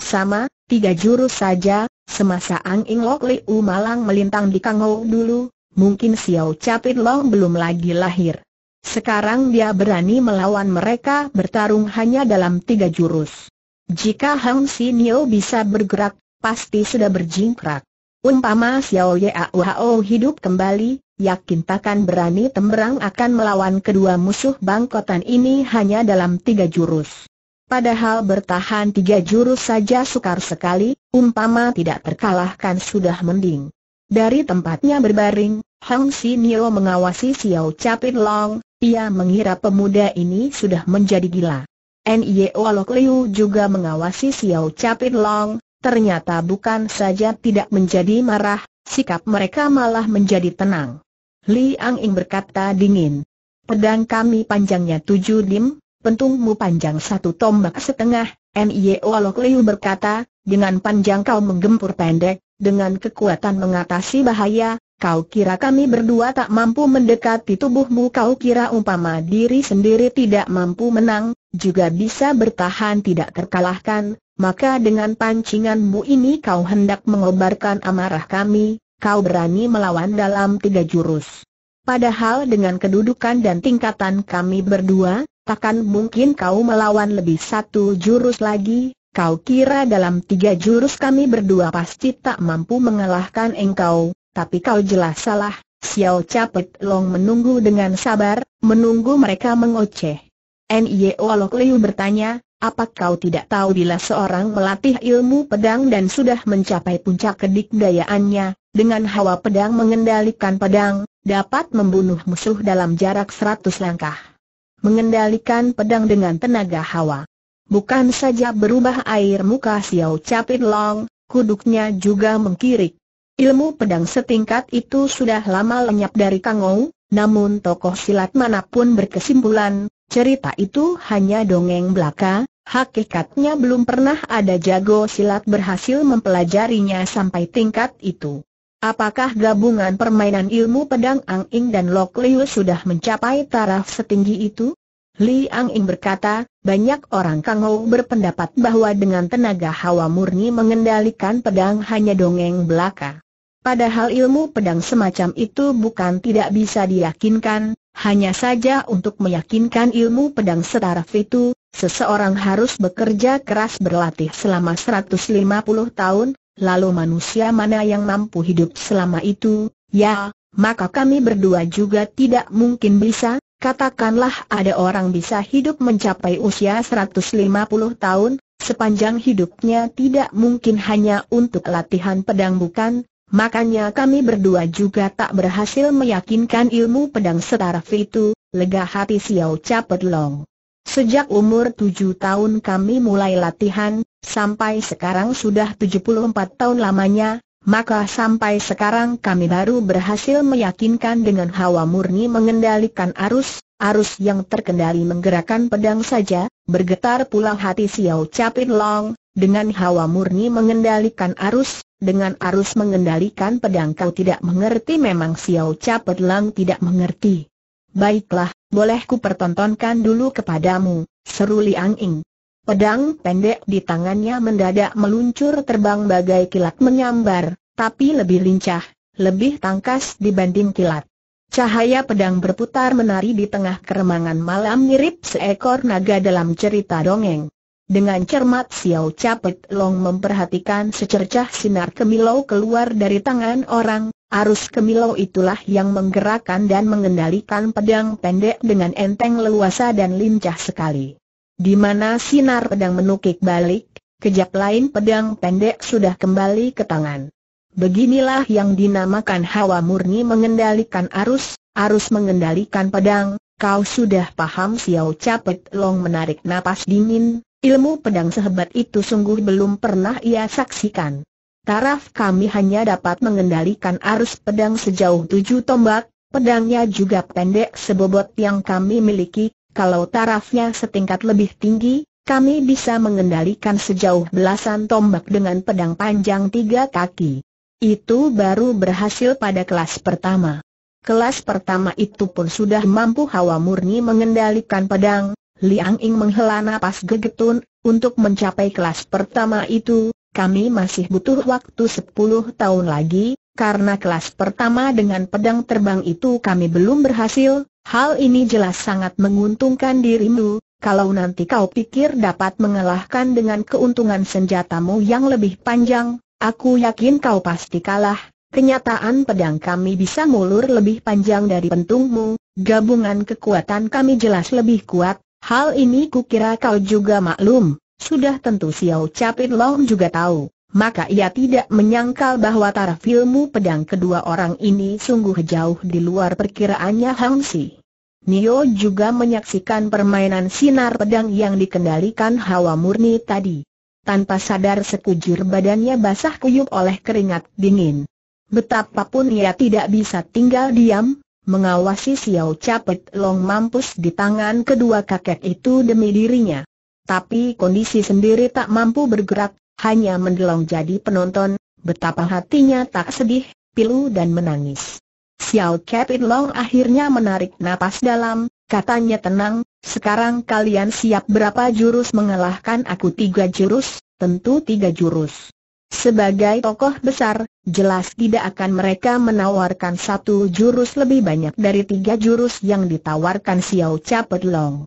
Sama, tiga jurus saja, semasa Ang Ing Lok Liu malang melintang di Kang Ou dulu, mungkin Xiao Capit Long belum lagi lahir. Sekarang dia berani melawan mereka bertarung hanya dalam tiga jurus. Jika Hang Nio bisa bergerak, pasti sudah berjingkrak. Umpama Xiao Yao hidup kembali, yakin takkan berani temberang akan melawan kedua musuh bangkotan ini hanya dalam tiga jurus. Padahal bertahan tiga jurus saja sukar sekali, umpama tidak terkalahkan sudah mending. Dari tempatnya berbaring, Hang Nio mengawasi Xiao Capit Long, ia mengira pemuda ini sudah menjadi gila. N.I.O. Lok Liu juga mengawasi Xiao Capit Long, ternyata bukan saja tidak menjadi marah, sikap mereka malah menjadi tenang. Li Ang Ing berkata dingin. Pedang kami panjangnya tujuh dim, Pentungmu panjang satu tombak setengah, M.I.O. Lok Liu berkata, dengan panjang kau menggempur pendek, dengan kekuatan mengatasi bahaya, kau kira kami berdua tak mampu mendekati tubuhmu kau kira umpama diri sendiri tidak mampu menang, juga bisa bertahan tidak terkalahkan, maka dengan pancinganmu ini kau hendak mengobarkan amarah kami, kau berani melawan dalam tiga jurus. Padahal dengan kedudukan dan tingkatan kami berdua, takkan mungkin kau melawan lebih satu jurus lagi, kau kira dalam tiga jurus kami berdua pasti tak mampu mengalahkan engkau, tapi kau jelas salah, Xiao Capet Long menunggu dengan sabar, menunggu mereka mengoceh. N.I.O. Lok Liu bertanya, apa kau tidak tahu bila seorang melatih ilmu pedang dan sudah mencapai puncak kedikdayaannya, dengan hawa pedang mengendalikan pedang, dapat membunuh musuh dalam jarak seratus langkah mengendalikan pedang dengan tenaga hawa. Bukan saja berubah air muka Xiao Capit Long, kuduknya juga mengkirik. Ilmu pedang setingkat itu sudah lama lenyap dari Kangou, namun tokoh silat manapun berkesimpulan, cerita itu hanya dongeng belaka, hakikatnya belum pernah ada jago silat berhasil mempelajarinya sampai tingkat itu. Apakah gabungan permainan ilmu pedang Ang Ing dan Lok Liu sudah mencapai taraf setinggi itu? Li Ang Ing berkata, banyak orang Kang Hou berpendapat bahwa dengan tenaga hawa murni mengendalikan pedang hanya dongeng belaka. Padahal ilmu pedang semacam itu bukan tidak bisa diyakinkan, hanya saja untuk meyakinkan ilmu pedang setaraf itu, seseorang harus bekerja keras berlatih selama 150 tahun, lalu manusia mana yang mampu hidup selama itu, ya, maka kami berdua juga tidak mungkin bisa, katakanlah ada orang bisa hidup mencapai usia 150 tahun, sepanjang hidupnya tidak mungkin hanya untuk latihan pedang bukan, makanya kami berdua juga tak berhasil meyakinkan ilmu pedang setara itu, lega hati Xiao Capet Long. Sejak umur tujuh tahun kami mulai latihan, sampai sekarang sudah 74 tahun lamanya, maka sampai sekarang kami baru berhasil meyakinkan dengan hawa murni mengendalikan arus, arus yang terkendali menggerakkan pedang saja, bergetar pula hati Xiao Capit Long, dengan hawa murni mengendalikan arus, dengan arus mengendalikan pedang kau tidak mengerti memang Xiao Capit Long tidak mengerti. Baiklah, boleh ku pertontonkan dulu kepadamu, seru Liang Ing. Pedang pendek di tangannya mendadak meluncur terbang bagai kilat menyambar, tapi lebih lincah, lebih tangkas dibanding kilat. Cahaya pedang berputar menari di tengah keremangan malam mirip seekor naga dalam cerita dongeng. Dengan cermat Xiao Capet Long memperhatikan secercah sinar kemilau keluar dari tangan orang, arus kemilau itulah yang menggerakkan dan mengendalikan pedang pendek dengan enteng leluasa dan lincah sekali. Di mana sinar pedang menukik balik, kejap lain pedang pendek sudah kembali ke tangan. Beginilah yang dinamakan hawa murni mengendalikan arus, arus mengendalikan pedang, kau sudah paham Xiao Capet Long menarik napas dingin, ilmu pedang sehebat itu sungguh belum pernah ia saksikan. Taraf kami hanya dapat mengendalikan arus pedang sejauh tujuh tombak, pedangnya juga pendek sebobot yang kami miliki, kalau tarafnya setingkat lebih tinggi, kami bisa mengendalikan sejauh belasan tombak dengan pedang panjang tiga kaki. Itu baru berhasil pada kelas pertama. Kelas pertama itu pun sudah mampu hawa murni mengendalikan pedang, Liang Ing menghela napas gegetun, untuk mencapai kelas pertama itu, kami masih butuh waktu sepuluh tahun lagi, karena kelas pertama dengan pedang terbang itu kami belum berhasil, Hal ini jelas sangat menguntungkan dirimu, kalau nanti kau pikir dapat mengalahkan dengan keuntungan senjatamu yang lebih panjang, aku yakin kau pasti kalah. Kenyataan pedang kami bisa ngulur lebih panjang dari pentungmu, gabungan kekuatan kami jelas lebih kuat, hal ini kukira kau juga maklum. Sudah tentu Xiao Capit Long juga tahu, maka ia tidak menyangkal bahwa taraf ilmu pedang kedua orang ini sungguh jauh di luar perkiraannya Hang Si. Nio juga menyaksikan permainan sinar pedang yang dikendalikan hawa murni tadi. Tanpa sadar sekujur badannya basah kuyup oleh keringat dingin. Betapapun ia tidak bisa tinggal diam, mengawasi Xiao Capet Long mampus di tangan kedua kakek itu demi dirinya. Tapi kondisi sendiri tak mampu bergerak, hanya mendelong jadi penonton, betapa hatinya tak sedih, pilu dan menangis. Xiao Capit Long akhirnya menarik napas dalam, katanya tenang, sekarang kalian siap berapa jurus mengalahkan aku tiga jurus, tentu tiga jurus. Sebagai tokoh besar, jelas tidak akan mereka menawarkan satu jurus lebih banyak dari tiga jurus yang ditawarkan Xiao Capit Long.